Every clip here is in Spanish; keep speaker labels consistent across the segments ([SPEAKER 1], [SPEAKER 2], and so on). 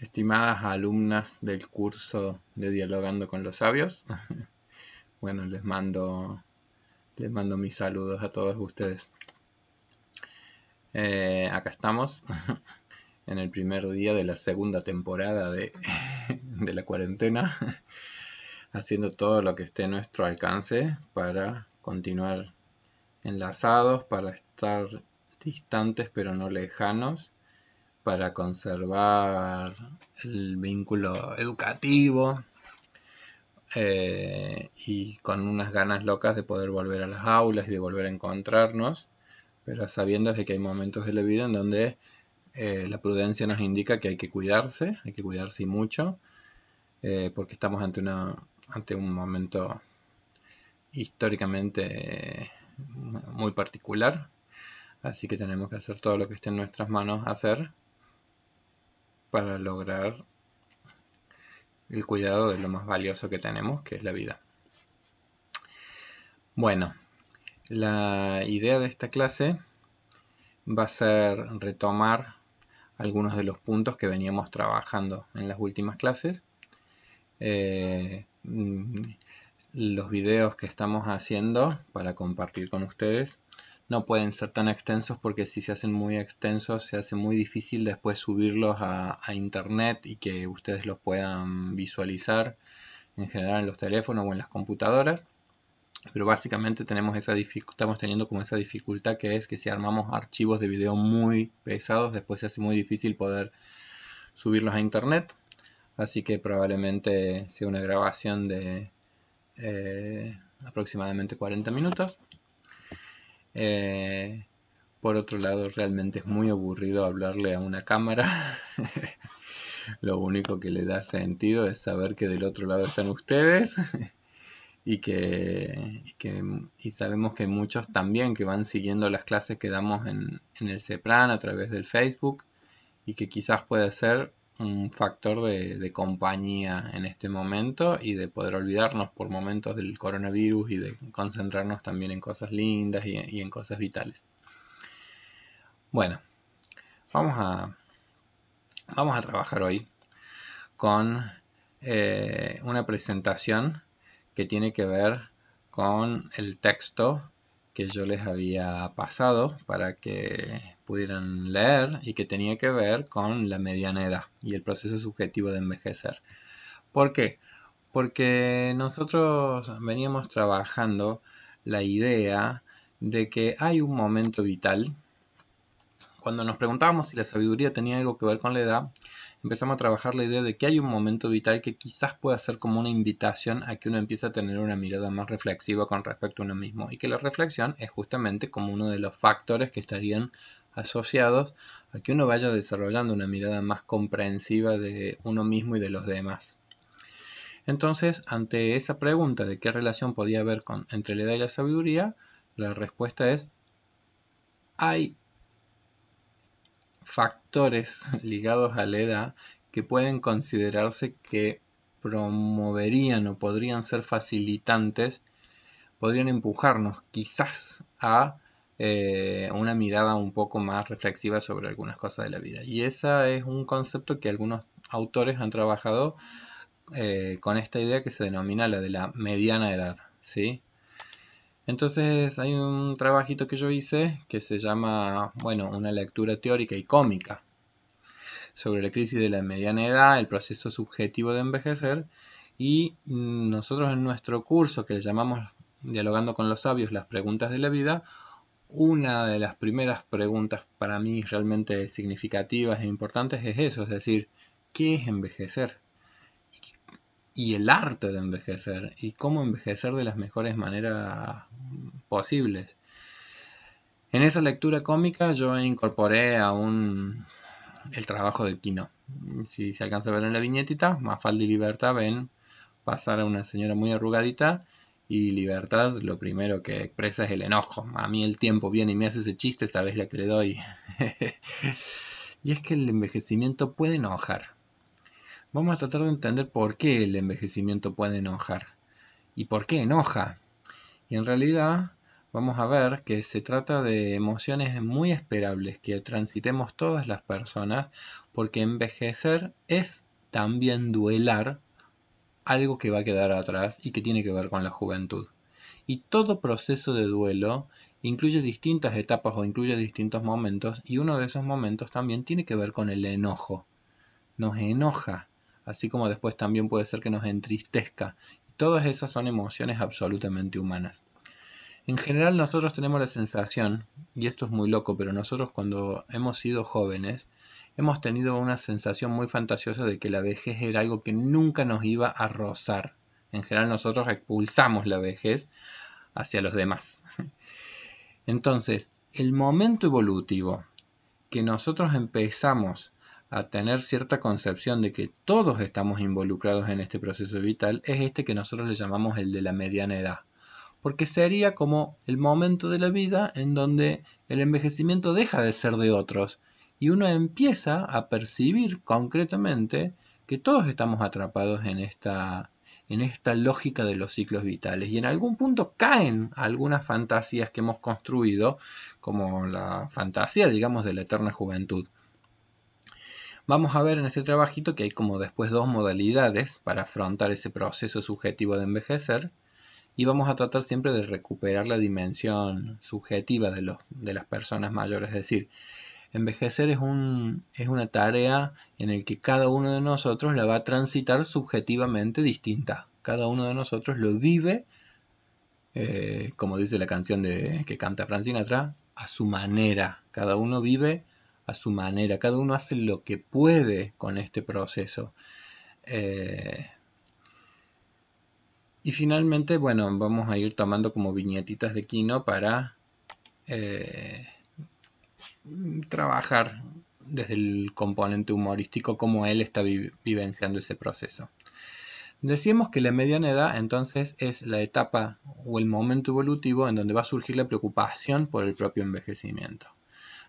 [SPEAKER 1] Estimadas alumnas del curso de Dialogando con los Sabios, bueno, les mando, les mando mis saludos a todos ustedes. Eh, acá estamos en el primer día de la segunda temporada de, de la cuarentena, haciendo todo lo que esté a nuestro alcance para continuar enlazados, para estar distantes pero no lejanos para conservar el vínculo educativo eh, y con unas ganas locas de poder volver a las aulas y de volver a encontrarnos, pero sabiendo de que hay momentos de la vida en donde eh, la prudencia nos indica que hay que cuidarse, hay que cuidarse mucho, eh, porque estamos ante, una, ante un momento históricamente muy particular, así que tenemos que hacer todo lo que esté en nuestras manos hacer para lograr el cuidado de lo más valioso que tenemos, que es la vida. Bueno, la idea de esta clase va a ser retomar algunos de los puntos que veníamos trabajando en las últimas clases. Eh, mm, los videos que estamos haciendo para compartir con ustedes no pueden ser tan extensos porque si se hacen muy extensos se hace muy difícil después subirlos a, internet y que ustedes los puedan visualizar en general en los teléfonos o en las computadoras pero básicamente tenemos esa estamos teniendo como esa dificultad que es que si armamos archivos de video muy pesados después se hace muy difícil poder subirlos a internet así que probablemente sea una grabación de eh, aproximadamente 40 minutos eh, por otro lado, realmente es muy aburrido hablarle a una cámara. Lo único que le da sentido es saber que del otro lado están ustedes y que, que sabemos que muchos también que van siguiendo las clases que damos en, en el CEPRAN a través del Facebook y que quizás puede ser un factor de, compañía en este momento y de poder olvidarnos por momentos del coronavirus y de concentrarnos también en cosas lindas y, en cosas vitales. Bueno, vamos a, vamos a trabajar hoy con eh, una presentación que tiene que ver con el texto que yo les había pasado para que pudieran leer y que tenía que ver con la mediana edad y el proceso subjetivo de envejecer. ¿Por qué? Porque nosotros veníamos trabajando la idea de que hay un momento vital. Cuando nos preguntábamos si la sabiduría tenía algo que ver con la edad, empezamos a trabajar la idea de que hay un momento vital que quizás pueda ser como una invitación a que uno empiece a tener una mirada más reflexiva con respecto a uno mismo y que la reflexión es justamente como uno de los factores que estarían asociados a que uno vaya desarrollando una mirada más comprensiva de uno mismo y de los demás. Entonces, ante esa pregunta de qué relación podía haber con, entre la edad y la sabiduría, la respuesta es, hay factores ligados a la edad que pueden considerarse que promoverían o podrían ser facilitantes, podrían empujarnos quizás a eh, una mirada un poco más reflexiva sobre algunas cosas de la vida. Y ese es un concepto que algunos autores han trabajado eh, con esta idea que se denomina la de la mediana edad. ¿sí? Entonces hay un trabajito que yo hice que se llama, bueno, una lectura teórica y cómica sobre la crisis de la mediana edad, el proceso subjetivo de envejecer y mm, nosotros en nuestro curso que le llamamos Dialogando con los sabios, las preguntas de la vida, una de las primeras preguntas para mí realmente significativas e importantes es eso, es decir, ¿qué es envejecer? Y el arte de envejecer, y cómo envejecer de las mejores maneras posibles. En esa lectura cómica yo incorporé aún el trabajo de Kino. Si se alcanza a ver en la viñetita, Mafalda y Libertad ven pasar a una señora muy arrugadita y libertad, lo primero que expresa es el enojo. A mí el tiempo viene y me hace ese chiste, sabes la que le doy. y es que el envejecimiento puede enojar. Vamos a tratar de entender por qué el envejecimiento puede enojar y por qué enoja. Y en realidad vamos a ver que se trata de emociones muy esperables que transitemos todas las personas porque envejecer es también duelar algo que va a quedar atrás y que tiene que ver con la juventud. Y todo proceso de duelo incluye distintas etapas o incluye distintos momentos y uno de esos momentos también tiene que ver con el enojo. Nos enoja, así como después también puede ser que nos entristezca. Todas esas son emociones absolutamente humanas. En general nosotros tenemos la sensación, y esto es muy loco, pero nosotros cuando hemos sido jóvenes, hemos tenido una sensación muy fantasiosa de que la vejez era algo que nunca nos iba a rozar. En general nosotros expulsamos la vejez hacia los demás. Entonces, el momento evolutivo que nosotros empezamos a tener cierta concepción de que todos estamos involucrados en este proceso vital es este que nosotros le llamamos el de la mediana edad. Porque sería como el momento de la vida en donde el envejecimiento deja de ser de otros y uno empieza a percibir concretamente que todos estamos atrapados en esta, en esta lógica de los ciclos vitales y en algún punto caen algunas fantasías que hemos construido, como la fantasía, digamos, de la eterna juventud. Vamos a ver en este trabajito que hay como después dos modalidades para afrontar ese proceso subjetivo de envejecer y vamos a tratar siempre de recuperar la dimensión subjetiva de, los, de las personas mayores, es decir, Envejecer es, un, es una tarea en la que cada uno de nosotros la va a transitar subjetivamente distinta. Cada uno de nosotros lo vive, eh, como dice la canción de, que canta Francina atrás, a su manera. Cada uno vive a su manera. Cada uno hace lo que puede con este proceso. Eh, y finalmente, bueno, vamos a ir tomando como viñetitas de Kino para... Eh, trabajar desde el componente humorístico como él está vivenciando ese proceso. Decimos que la mediana edad entonces es la etapa o el momento evolutivo en donde va a surgir la preocupación por el propio envejecimiento.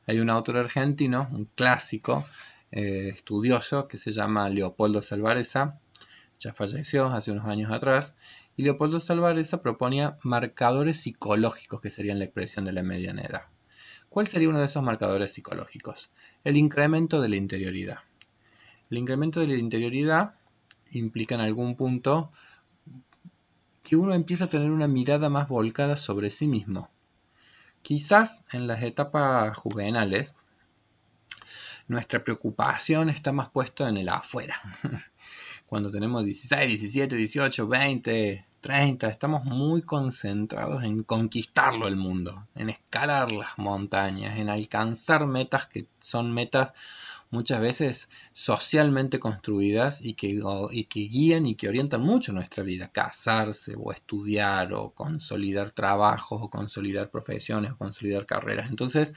[SPEAKER 1] Hay un autor argentino, un clásico, eh, estudioso, que se llama Leopoldo Salvareza, ya falleció hace unos años atrás, y Leopoldo Salvareza proponía marcadores psicológicos que serían la expresión de la mediana edad. ¿Cuál sería uno de esos marcadores psicológicos? El incremento de la interioridad. El incremento de la interioridad implica en algún punto que uno empieza a tener una mirada más volcada sobre sí mismo. Quizás en las etapas juveniles nuestra preocupación está más puesta en el afuera. cuando tenemos 16, 17, 18, 20, 30, estamos muy concentrados en conquistarlo el mundo, en escalar las montañas, en alcanzar metas que son metas muchas veces socialmente construidas y que, y que guían y que orientan mucho nuestra vida. Casarse o estudiar o consolidar trabajos o consolidar profesiones o consolidar carreras. Entonces,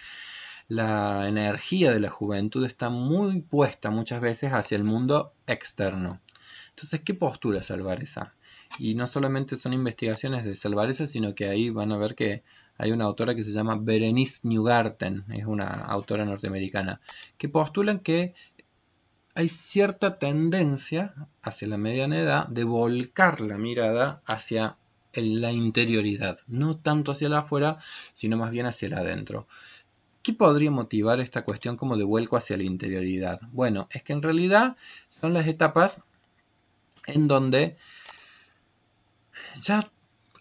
[SPEAKER 1] la energía de la juventud está muy puesta muchas veces hacia el mundo externo. Entonces, ¿qué postura salvareza? Y no solamente son investigaciones de Salvareza, sino que ahí van a ver que hay una autora que se llama Berenice Newgarten, es una autora norteamericana, que postulan que hay cierta tendencia hacia la mediana edad de volcar la mirada hacia la interioridad, no tanto hacia la afuera, sino más bien hacia el adentro. ¿Qué podría motivar esta cuestión como de vuelco hacia la interioridad? Bueno, es que en realidad son las etapas en donde ya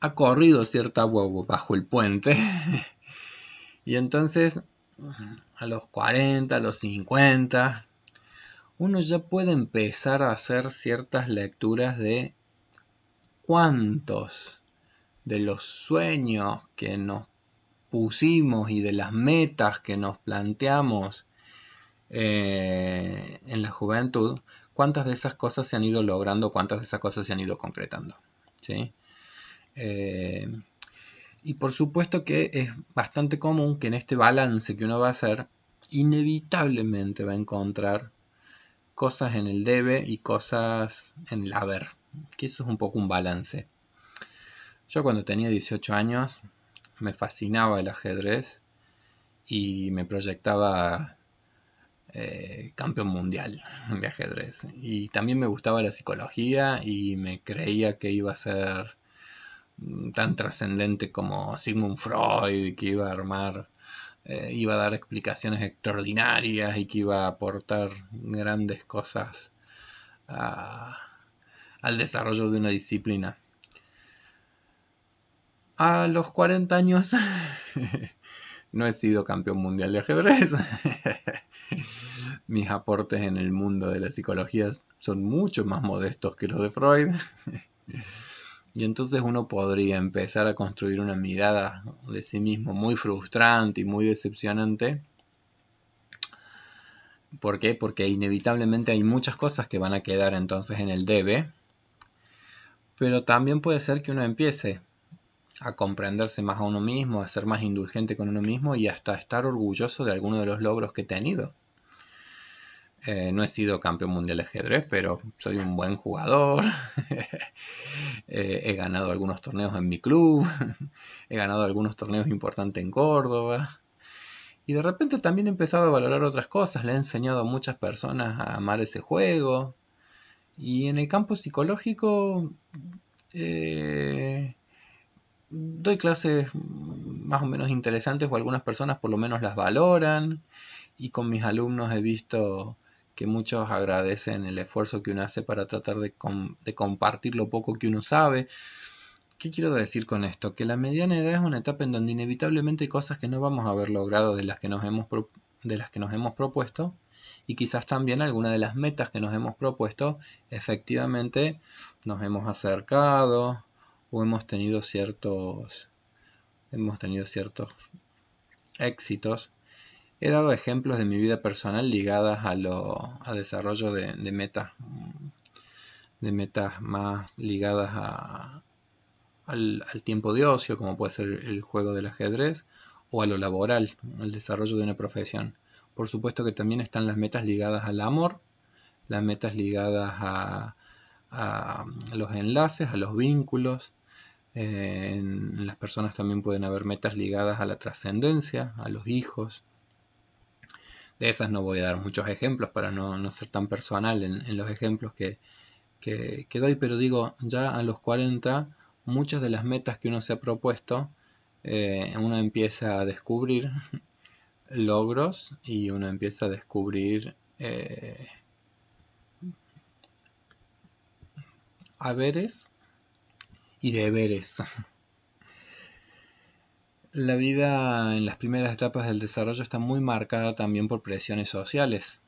[SPEAKER 1] ha corrido cierta huevo bajo el puente. y entonces, a los 40, a los 50, uno ya puede empezar a hacer ciertas lecturas de cuántos de los sueños que nos pusimos y de las metas que nos planteamos eh, en la juventud cuántas de esas cosas se han ido logrando, cuántas de esas cosas se han ido concretando. ¿sí? Eh, y por supuesto que es bastante común que en este balance que uno va a hacer, inevitablemente va a encontrar cosas en el debe y cosas en el haber, que eso es un poco un balance. Yo cuando tenía 18 años me fascinaba el ajedrez y me proyectaba eh, campeón mundial de ajedrez. Y también me gustaba la psicología y me creía que iba a ser mm, tan trascendente como Sigmund Freud, que iba a armar, eh, iba a dar explicaciones extraordinarias y que iba a aportar grandes cosas a, al desarrollo de una disciplina. A los 40 años no he sido campeón mundial de ajedrez. mis aportes en el mundo de la psicología son mucho más modestos que los de Freud. y entonces uno podría empezar a construir una mirada de sí mismo muy frustrante y muy decepcionante. ¿Por qué? Porque inevitablemente hay muchas cosas que van a quedar entonces en el debe. Pero también puede ser que uno empiece a comprenderse más a uno mismo, a ser más indulgente con uno mismo y hasta estar orgulloso de alguno de los logros que he tenido. Eh, no he sido campeón mundial de ajedrez, pero soy un buen jugador. Eh, he ganado algunos torneos en mi club. he ganado algunos torneos importantes en Córdoba. Y de repente también he empezado a valorar otras cosas. Le he enseñado a muchas personas a amar ese juego. Y en el campo psicológico eh, doy clases más o menos interesantes o algunas personas por lo menos las valoran. Y con mis alumnos he visto que muchos agradecen el esfuerzo que uno hace para tratar de, compartir lo poco que uno sabe. ¿Qué quiero decir con esto? Que la mediana edad es una etapa en donde inevitablemente hay cosas que no vamos a haber logrado de las que nos hemos, de las que nos hemos propuesto y quizás también alguna de las metas que nos hemos propuesto efectivamente nos hemos acercado o hemos tenido ciertos hemos tenido ciertos éxitos He dado ejemplos de mi vida personal ligadas a desarrollo de, metas de metas más ligadas al, tiempo de ocio, como puede ser el juego del ajedrez, o a lo laboral, el desarrollo de una profesión. Por supuesto que también están las metas ligadas al amor, las metas ligadas a, los enlaces, a los vínculos. en las personas también pueden haber metas ligadas a la trascendencia, a los hijos, de esas no voy a dar muchos ejemplos para no, ser tan personal en, los ejemplos que, que, doy, pero digo, ya a los 40, muchas de las metas que uno se ha propuesto, eh, uno empieza a descubrir logros y uno empieza a descubrir eh, haberes y deberes. La vida en las primeras etapas del desarrollo está muy marcada también por presiones sociales,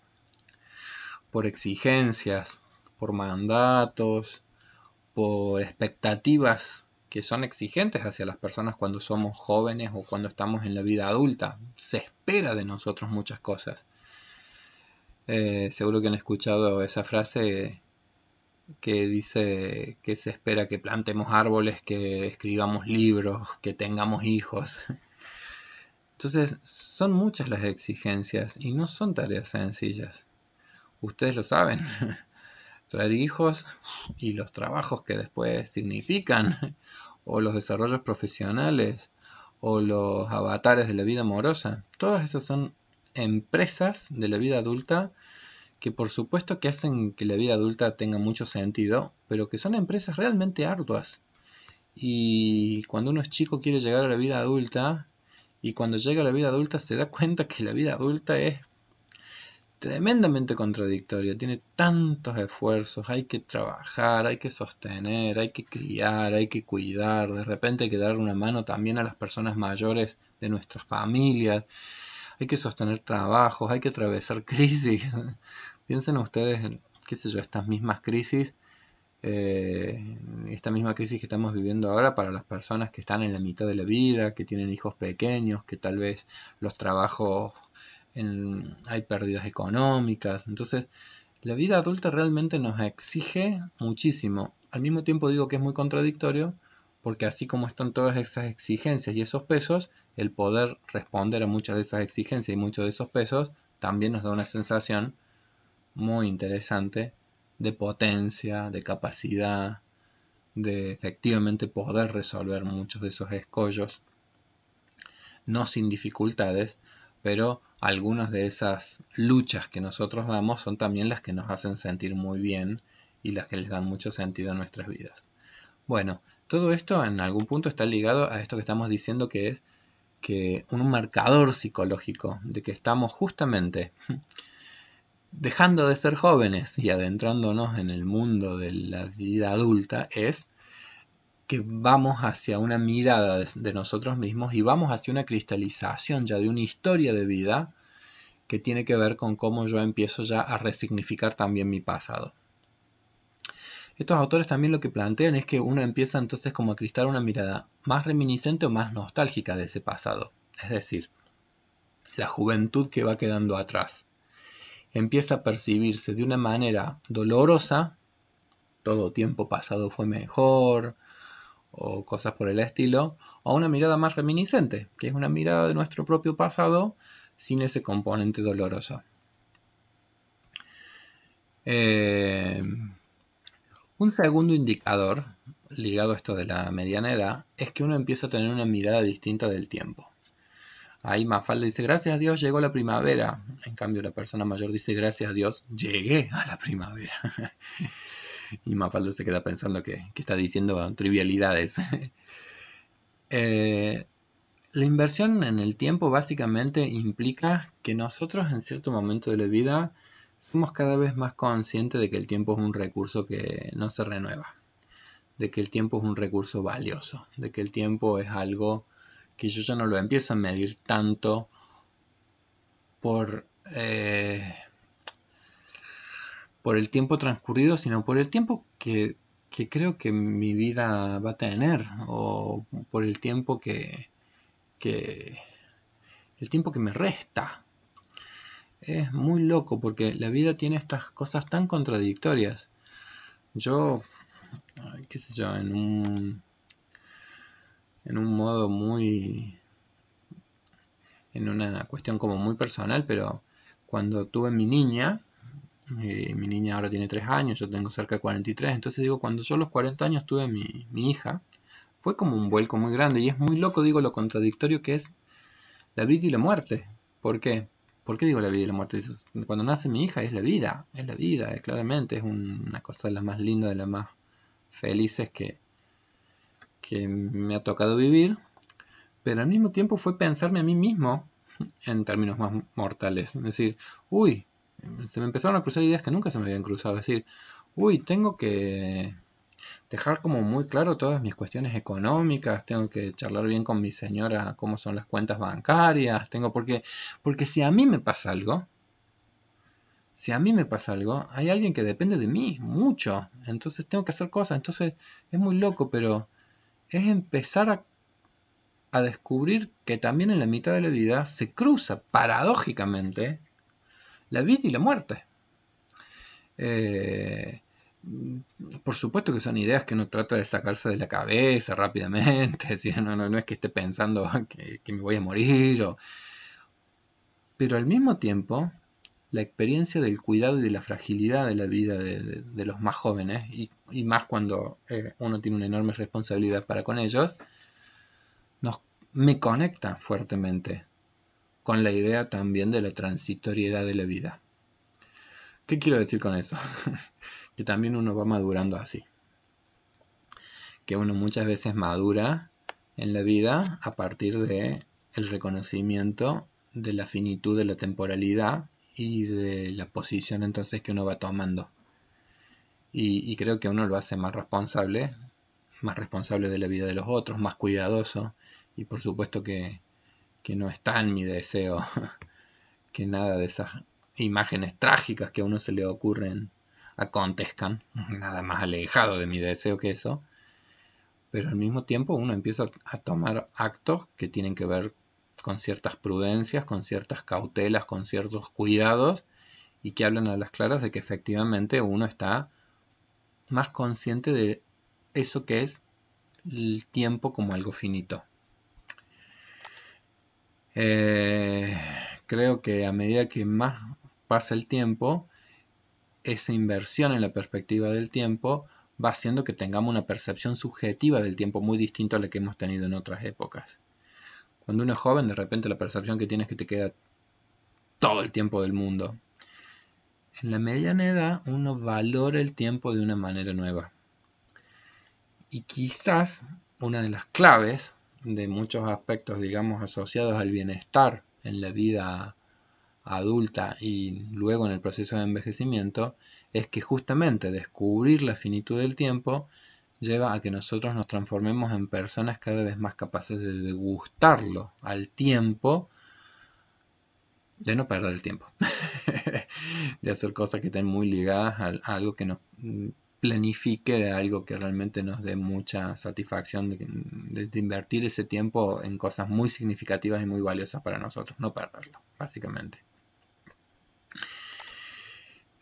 [SPEAKER 1] por exigencias, por mandatos, por expectativas que son exigentes hacia las personas cuando somos jóvenes o cuando estamos en la vida adulta. Se espera de nosotros muchas cosas. Eh, seguro que han escuchado esa frase que dice que se espera que plantemos árboles, que escribamos libros, que tengamos hijos. Entonces, son muchas las exigencias y no son tareas sencillas. Ustedes lo saben. Traer hijos y los trabajos que después significan, o los desarrollos profesionales, o los avatares de la vida amorosa. Todas esas son empresas de la vida adulta que por supuesto que hacen que la vida adulta tenga mucho sentido, pero que son empresas realmente arduas. Y cuando uno es chico quiere llegar a la vida adulta, y cuando llega a la vida adulta se da cuenta que la vida adulta es tremendamente contradictoria, tiene tantos esfuerzos, hay que trabajar, hay que sostener, hay que criar, hay que cuidar, de repente hay que dar una mano también a las personas mayores de nuestras familias hay que sostener trabajos, hay que atravesar crisis. Piensen ustedes en, qué sé yo, estas mismas crisis, eh, esta misma crisis que estamos viviendo ahora para las personas que están en la mitad de la vida, que tienen hijos pequeños, que tal vez los trabajos, hay pérdidas económicas. Entonces, la vida adulta realmente nos exige muchísimo. Al mismo tiempo digo que es muy contradictorio, porque así como están todas esas exigencias y esos pesos, el poder responder a muchas de esas exigencias y muchos de esos pesos también nos da una sensación muy interesante de potencia, de capacidad, de efectivamente poder resolver muchos de esos escollos, no sin dificultades, pero algunas de esas luchas que nosotros damos son también las que nos hacen sentir muy bien y las que les dan mucho sentido a nuestras vidas. Bueno, todo esto en algún punto está ligado a esto que estamos diciendo que es que un marcador psicológico de que estamos justamente dejando de ser jóvenes y adentrándonos en el mundo de la vida adulta es que vamos hacia una mirada de nosotros mismos y vamos hacia una cristalización ya de una historia de vida que tiene que ver con cómo yo empiezo ya a resignificar también mi pasado. Estos autores también lo que plantean es que uno empieza entonces como a cristalar una mirada más reminiscente o más nostálgica de ese pasado, es decir, la juventud que va quedando atrás. Empieza a percibirse de una manera dolorosa, todo tiempo pasado fue mejor, o cosas por el estilo, o una mirada más reminiscente, que es una mirada de nuestro propio pasado sin ese componente doloroso. Eh, un segundo indicador, ligado a esto de la mediana edad, es que uno empieza a tener una mirada distinta del tiempo. Ahí Mafalda dice, gracias a Dios llegó la primavera. En cambio, la persona mayor dice, gracias a Dios llegué a la primavera. y Mafalda se queda pensando que, está diciendo trivialidades. Eh, la inversión en el tiempo básicamente implica que nosotros en cierto momento de la vida somos cada vez más conscientes de que el tiempo es un recurso que no se renueva, de que el tiempo es un recurso valioso, de que el tiempo es algo que yo ya no lo empiezo a medir tanto por, eh, por el tiempo transcurrido, sino por el tiempo que, que creo que mi vida va a tener o por el tiempo que, que el tiempo que me resta es muy loco porque la vida tiene estas cosas tan contradictorias. Yo, qué sé yo, en un, en un modo muy, en una cuestión como muy personal, pero cuando tuve mi niña, eh, mi niña ahora tiene 3 años, yo tengo cerca de 43, entonces digo, cuando yo a los 40 años tuve mi, mi hija, fue como un vuelco muy grande y es muy loco, digo, lo contradictorio que es la vida y la muerte. ¿Por qué? ¿Por qué digo la vida y la muerte? Cuando nace mi hija es la vida, es la vida, eh, claramente es una cosa de las más lindas, de las más felices que, que me ha tocado vivir. Pero al mismo tiempo fue pensarme a mí mismo en términos más mortales. Es decir, uy, se me empezaron a cruzar ideas que nunca se me habían cruzado. Es decir, uy, tengo que dejar como muy claro todas mis cuestiones económicas, tengo que charlar bien con mi señora cómo son las cuentas bancarias, tengo porque porque si a mí me pasa algo, si a mí me pasa algo, hay alguien que depende de mí mucho, entonces tengo que hacer cosas, entonces es muy loco, pero es empezar a, a descubrir que también en la mitad de la vida se cruza paradójicamente la vida y la muerte. Eh, Mm, por supuesto que son ideas que uno trata de sacarse de la cabeza rápidamente, no, no, es que esté pensando que, me voy a morir, pero al mismo tiempo, la experiencia del cuidado y de la fragilidad de la vida de, los más jóvenes, y, más cuando eh, uno tiene una enorme responsabilidad para con ellos, me conecta fuertemente con la idea también de la transitoriedad de la vida. ¿Qué quiero decir con eso? que también uno va madurando así. Que uno muchas veces madura en la vida a partir de el reconocimiento de la finitud de la temporalidad y de la posición entonces que uno va tomando. Y, creo que uno lo hace más responsable, más responsable de la vida de los otros, más cuidadoso. Y por supuesto que, que no está en mi deseo que nada de esas imágenes trágicas que a uno se le ocurren acontezcan, nada más alejado de mi deseo que eso, pero al mismo tiempo uno empieza a tomar actos que tienen que ver con ciertas prudencias, con ciertas cautelas, con ciertos cuidados, y que hablan a las claras de que efectivamente uno está más consciente de eso que es el tiempo como algo finito. Eh, creo que a medida que más pasa el tiempo, esa inversión en la perspectiva del tiempo va haciendo que tengamos una percepción subjetiva del tiempo muy distinta a la que hemos tenido en otras épocas. Cuando uno es joven, de repente la percepción que tienes es que te queda todo el tiempo del mundo. En la mediana edad, uno valora el tiempo de una manera nueva. Y quizás una de las claves de muchos aspectos, digamos, asociados al bienestar en la vida adulta y luego en el proceso de envejecimiento es que justamente descubrir la finitud del tiempo lleva a que nosotros nos transformemos en personas cada vez más capaces de degustarlo al tiempo, de no perder el tiempo, de hacer cosas que estén muy ligadas a, algo que nos planifique, algo que realmente nos dé mucha satisfacción, de, de invertir ese tiempo en cosas muy significativas y muy valiosas para nosotros, no perderlo, básicamente.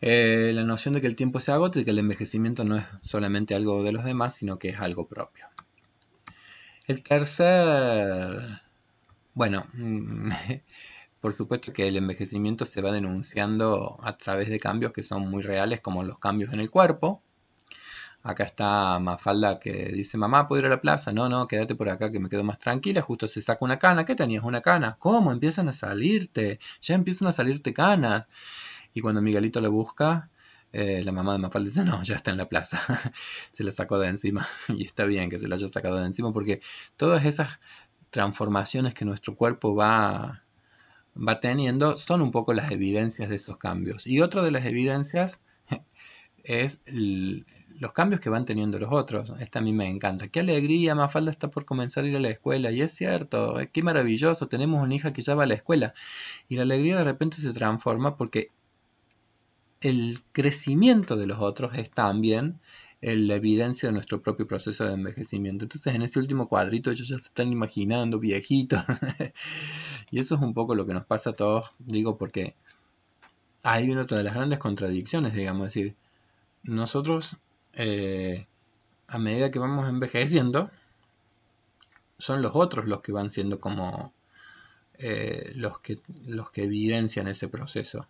[SPEAKER 1] Eh, la noción de que el tiempo se agota y que el envejecimiento no es solamente algo de los demás, sino que es algo propio. El tercer, bueno, por supuesto que el envejecimiento se va denunciando a través de cambios que son muy reales, como los cambios en el cuerpo. Acá está Mafalda que dice, mamá, ¿puedo ir a la plaza? No, no, quédate por acá que me quedo más tranquila. Justo se saca una cana. ¿Qué tenías? Una cana. ¿Cómo? Empiezan a salirte. Ya empiezan a salirte canas. Y cuando Miguelito le busca, eh, la mamá de Mafalda dice, no, ya está en la plaza. se la sacó de encima. y está bien que se la haya sacado de encima porque todas esas transformaciones que nuestro cuerpo va, va teniendo son un poco las evidencias de esos cambios. Y otra de las evidencias es los cambios que van teniendo los otros. Esta a mí me encanta. Qué alegría, Mafalda está por comenzar a ir a la escuela. Y es cierto, eh, qué maravilloso, tenemos una hija que ya va a la escuela. Y la alegría de repente se transforma porque el crecimiento de los otros es también la evidencia de nuestro propio proceso de envejecimiento. Entonces en ese último cuadrito ellos ya se están imaginando viejitos. y eso es un poco lo que nos pasa a todos, digo, porque hay una de las grandes contradicciones, digamos, es decir, nosotros eh, a medida que vamos envejeciendo, son los otros los que van siendo como eh, los, que, los que evidencian ese proceso.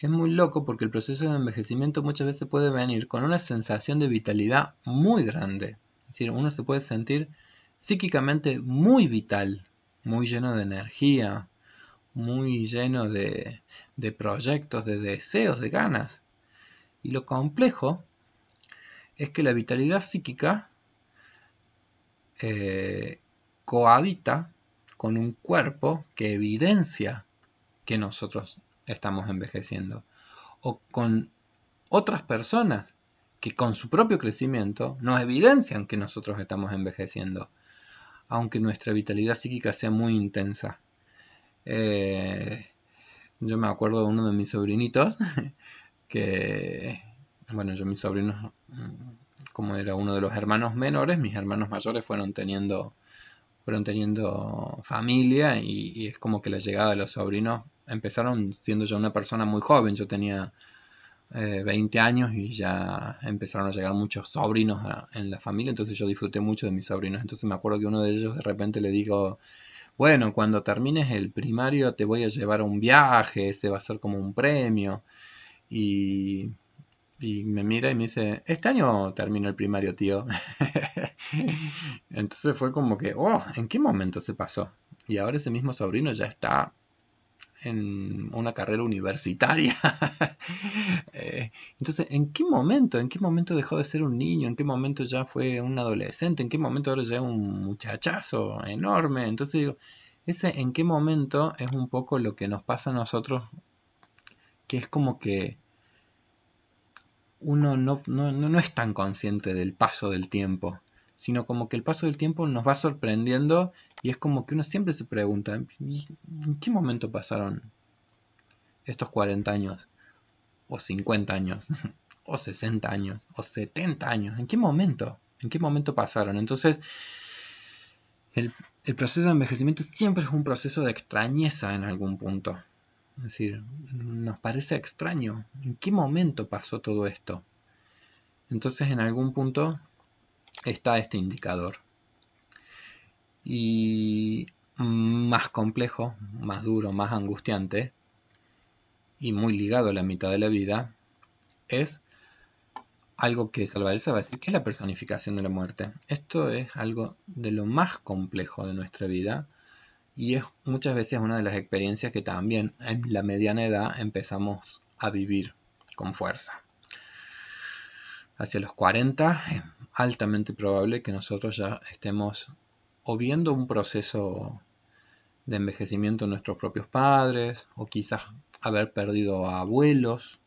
[SPEAKER 1] Es muy loco porque el proceso de envejecimiento muchas veces puede venir con una sensación de vitalidad muy grande. Es decir, uno se puede sentir psíquicamente muy vital, muy lleno de energía, muy lleno de, proyectos, de deseos, de ganas. Y lo complejo es que la vitalidad psíquica eh, cohabita con un cuerpo que evidencia que nosotros estamos envejeciendo. O con otras personas que con su propio crecimiento nos evidencian que nosotros estamos envejeciendo, aunque nuestra vitalidad psíquica sea muy intensa. Eh, yo me acuerdo de uno de mis sobrinitos, que, bueno, yo mis sobrinos, mm, como era uno de los hermanos menores, mis hermanos mayores fueron teniendo, fueron teniendo familia y es como que la llegada de los sobrinos empezaron siendo yo una persona muy joven, yo tenía 20 eh, años y ya empezaron a llegar muchos sobrinos en la familia, entonces yo disfruté mucho de mis sobrinos, entonces me acuerdo que uno de ellos de repente le dijo, bueno, cuando termines el primario te voy a llevar a un viaje, ese va a ser como un premio, y, y me mira y me dice, este año termino el primario, tío. entonces fue como que, oh, ¿en qué momento se pasó? Y ahora ese mismo sobrino ya está en una carrera universitaria. Eh, entonces, ¿en qué momento? ¿En qué momento dejó de ser un niño? ¿En qué momento ya fue un adolescente? ¿En qué momento ahora ya es un muchachazo enorme? Entonces digo, ese en qué momento es un poco lo que nos pasa a nosotros, que es como que uno no, no, no es tan consciente del paso del tiempo sino como que el paso del tiempo nos va sorprendiendo y es como que uno siempre se pregunta, ¿en qué momento pasaron estos 40 años? ¿O 50 años? ¿O 60 años? ¿O 70 años? ¿En qué momento? ¿En qué momento pasaron? Entonces, el, proceso de envejecimiento siempre es un proceso de extrañeza en algún punto. Es decir, nos parece extraño. ¿En qué momento pasó todo esto? Entonces, en algún punto, está este indicador. Y más complejo, más duro, más angustiante y muy ligado a la mitad de la vida es algo que se va a decir que es la personificación de la muerte. Esto es algo de lo más complejo de nuestra vida y es muchas veces una de las experiencias que también en la mediana edad empezamos a vivir con fuerza hacia los 40, es altamente probable que nosotros ya estemos o viendo un proceso de envejecimiento de nuestros propios padres, o quizás haber perdido a abuelos,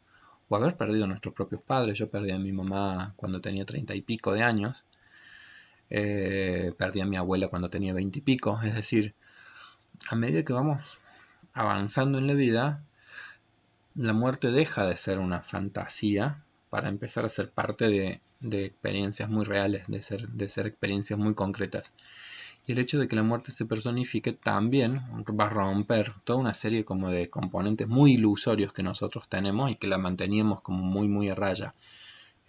[SPEAKER 1] o haber perdido a nuestros propios padres. Yo perdí a mi mamá cuando tenía treinta y pico de años, eh, perdí a mi abuela cuando tenía 20 y pico. Es decir, a medida que vamos avanzando en la vida, la muerte deja de ser una fantasía para empezar a ser parte de, experiencias muy reales, de ser, experiencias muy concretas. Y el hecho de que la muerte se personifique también va a romper toda una serie como de componentes muy ilusorios que nosotros tenemos y que la manteníamos como muy muy a raya.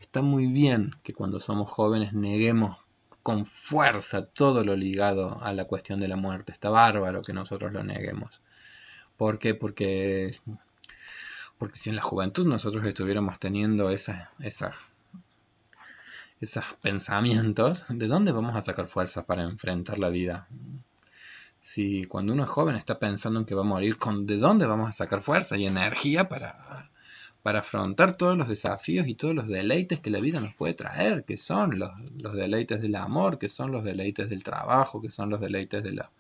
[SPEAKER 1] Está muy bien que cuando somos jóvenes neguemos con fuerza todo lo ligado a la cuestión de la muerte. Está bárbaro que nosotros lo neguemos. ¿Por qué? Porque porque si en la juventud nosotros estuviéramos teniendo esos pensamientos, ¿de dónde vamos a sacar fuerza para enfrentar la vida? Si cuando uno es joven está pensando en que va a morir, ¿con ¿de dónde vamos a sacar fuerza y energía para, para afrontar todos los desafíos y todos los deleites que la vida nos puede traer? Que son los, los deleites del amor, que son los deleites del trabajo, que son los deleites de la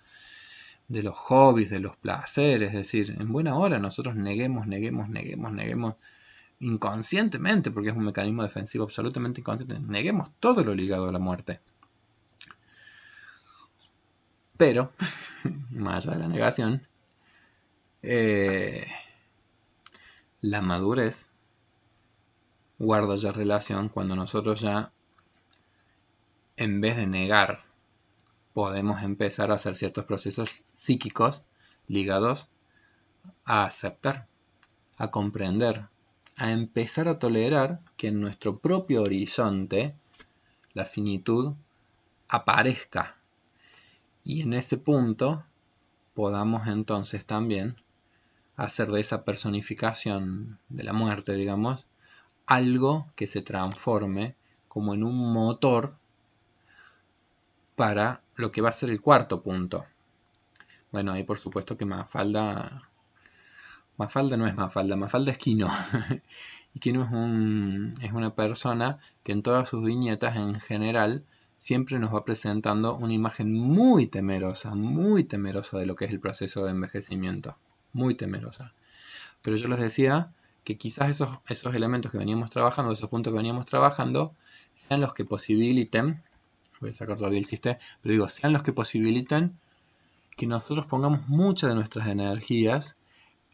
[SPEAKER 1] de los hobbies, de los placeres, es decir, en buena hora nosotros neguemos, neguemos, neguemos, neguemos inconscientemente, porque es un mecanismo defensivo absolutamente inconsciente, neguemos todo lo ligado a la muerte. Pero, más allá de la negación, eh, la madurez guarda ya relación cuando nosotros ya, en vez de negar podemos empezar a hacer ciertos procesos psíquicos ligados a aceptar, a comprender, a empezar a tolerar que en nuestro propio horizonte la finitud aparezca. Y en ese punto podamos entonces también hacer de esa personificación de la muerte, digamos, algo que se transforme como en un motor para lo que va a ser el cuarto punto. Bueno, ahí por supuesto que Mafalda... Mafalda no es Mafalda, Mafalda es Kino. y Quino es, es una persona que en todas sus viñetas en general siempre nos va presentando una imagen muy temerosa, muy temerosa de lo que es el proceso de envejecimiento. Muy temerosa. Pero yo les decía que quizás esos, esos elementos que veníamos trabajando, esos puntos que veníamos trabajando, sean los que posibiliten voy a sacar todavía el chiste, pero digo, sean los que posibilitan que nosotros pongamos muchas de nuestras energías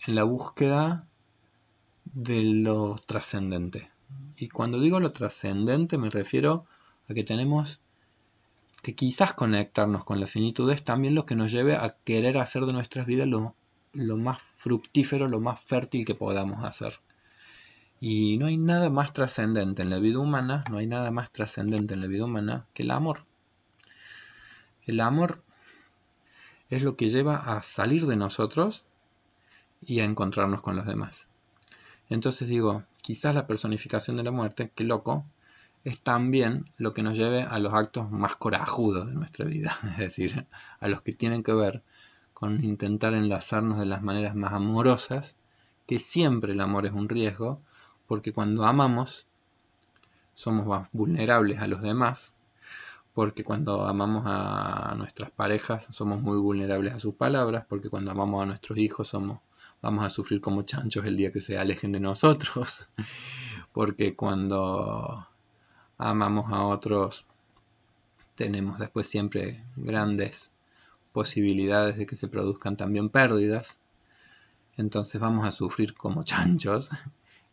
[SPEAKER 1] en la búsqueda de lo trascendente. Y cuando digo lo trascendente me refiero a que tenemos que quizás conectarnos con la finitud es también lo que nos lleve a querer hacer de nuestras vidas lo más fructífero, lo más fértil que podamos hacer. Y no hay nada más trascendente en la vida humana, no hay nada más trascendente en la vida humana que el amor. El amor es lo que lleva a salir de nosotros y a encontrarnos con los demás. Entonces digo, quizás la personificación de la muerte, qué loco, es también lo que nos lleve a los actos más corajudos de nuestra vida, es decir, a los que tienen que ver con intentar enlazarnos de las maneras más amorosas, que siempre el amor es un riesgo, porque cuando amamos somos más vulnerables a los demás, porque cuando amamos a nuestras parejas somos muy vulnerables a sus palabras, porque cuando amamos a nuestros hijos somos vamos a sufrir como chanchos el día que se alejen de nosotros, porque cuando amamos a otros tenemos después siempre grandes posibilidades de que se produzcan también pérdidas, entonces vamos a sufrir como chanchos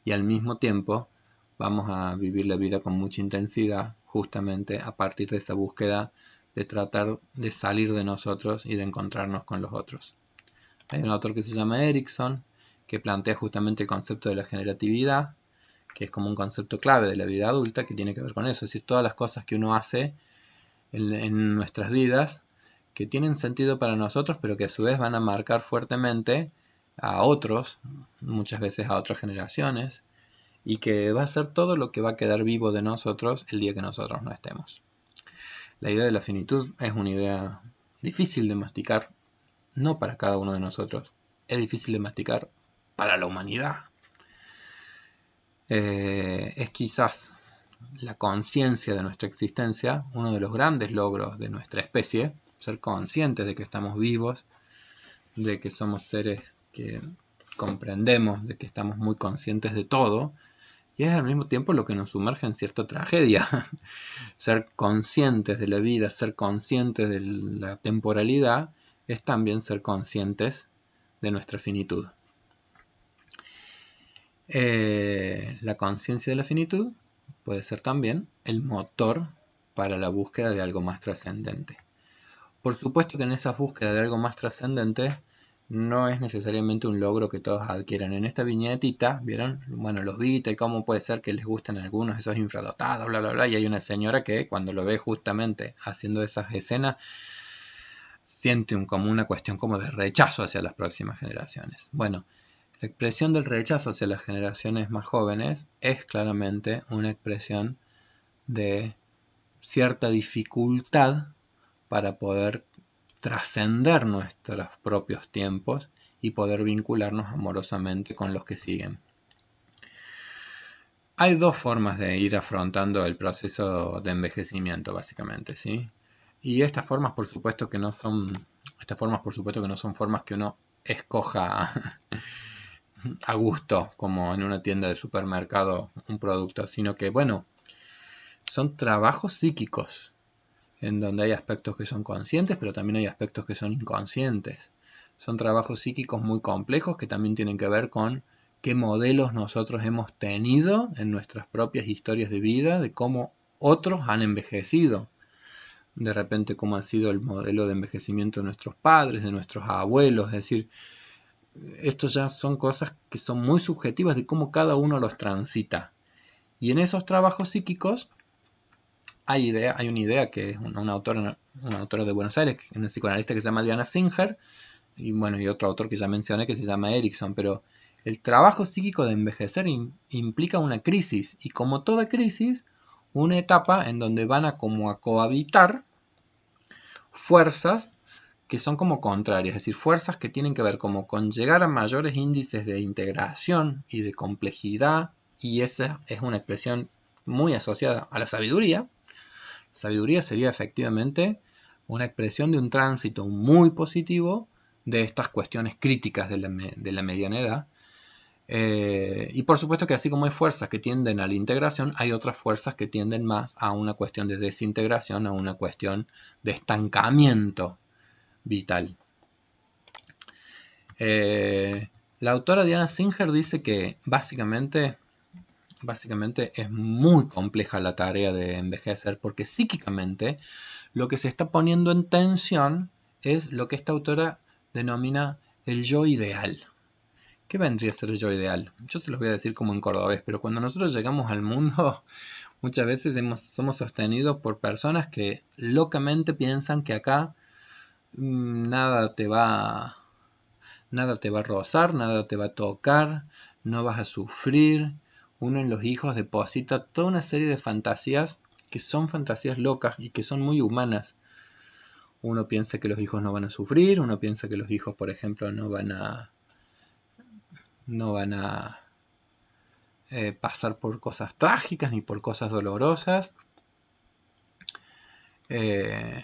[SPEAKER 1] y al mismo tiempo vamos a vivir la vida con mucha intensidad justamente a partir de esa búsqueda de tratar de salir de nosotros y de encontrarnos con los otros. Hay un autor que se llama Erickson que plantea justamente el concepto de la generatividad, que es como un concepto clave de la vida adulta que tiene que ver con eso, es decir, todas las cosas que uno hace en, en nuestras vidas que tienen sentido para nosotros, pero que a su vez van a marcar fuertemente a otros, muchas veces a otras generaciones, y que va a ser todo lo que va a quedar vivo de nosotros el día que nosotros no estemos. La idea de la finitud es una idea difícil de masticar, no para cada uno de nosotros, es difícil de masticar para la humanidad. Eh, es quizás la conciencia de nuestra existencia, uno de los grandes logros de nuestra especie, ser conscientes de que estamos vivos, de que somos seres que comprendemos, de que estamos muy conscientes de todo, y es al mismo tiempo lo que nos sumerge en cierta tragedia. ser conscientes de la vida, ser conscientes de la temporalidad, es también ser conscientes de nuestra finitud. Eh, la conciencia de la finitud puede ser también el motor para la búsqueda de algo más trascendente. Por supuesto que en esa búsqueda de algo más trascendente no es necesariamente un logro que todos adquieran. En esta viñetita, ¿vieron? Bueno, los Beatles, y cómo puede ser que les gusten algunos esos infradotados, bla, bla, bla. Y hay una señora que cuando lo ve justamente haciendo esas escenas, siente un, como una cuestión como de rechazo hacia las próximas generaciones. Bueno, la expresión del rechazo hacia las generaciones más jóvenes es claramente una expresión de cierta dificultad para poder trascender nuestros propios tiempos y poder vincularnos amorosamente con los que siguen. Hay dos formas de ir afrontando el proceso de envejecimiento, básicamente, ¿sí? Y estas formas, por supuesto, que no son. Estas formas, por supuesto, que no son formas que uno escoja a gusto, como en una tienda de supermercado, un producto, sino que, bueno, son trabajos psíquicos en donde hay aspectos que son conscientes, pero también hay aspectos que son inconscientes. Son trabajos psíquicos muy complejos que también tienen que ver con qué modelos nosotros hemos tenido en nuestras propias historias de vida, de cómo otros han envejecido. De repente, cómo ha sido el modelo de envejecimiento de nuestros padres, de nuestros abuelos. Es decir, esto ya son cosas que son muy subjetivas de cómo cada uno los transita. Y en esos trabajos psíquicos hay, una idea que es una, autora, de Buenos Aires, una psicoanalista que se llama Diana Singer, y bueno, y otro autor que ya mencioné que se llama Erickson, pero el trabajo psíquico de envejecer implica una crisis, y como toda crisis, una etapa en donde van a como a cohabitar fuerzas que son como contrarias, es decir, fuerzas que tienen que ver como con llegar a mayores índices de integración y de complejidad, y esa es una expresión muy asociada a la sabiduría, Sabiduría sería efectivamente una expresión de un tránsito muy positivo de estas cuestiones críticas de la, de mediana edad. Eh, y por supuesto que así como hay fuerzas que tienden a la integración, hay otras fuerzas que tienden más a una cuestión de desintegración, a una cuestión de estancamiento vital. Eh, la autora Diana Singer dice que básicamente básicamente es muy compleja la tarea de envejecer porque psíquicamente lo que se está poniendo en tensión es lo que esta autora denomina el yo ideal. ¿Qué vendría a ser el yo ideal? Yo se los voy a decir como en cordobés, pero cuando nosotros llegamos al mundo, muchas veces hemos, somos sostenidos por personas que locamente piensan que acá mm, nada te va nada te va a rozar, nada te va a tocar, no vas a sufrir, uno en los hijos deposita toda una serie de fantasías que son fantasías locas y que son muy humanas. Uno piensa que los hijos no van a sufrir, uno piensa que los hijos, por ejemplo, no van a no van a eh, pasar por cosas trágicas ni por cosas dolorosas. Eh,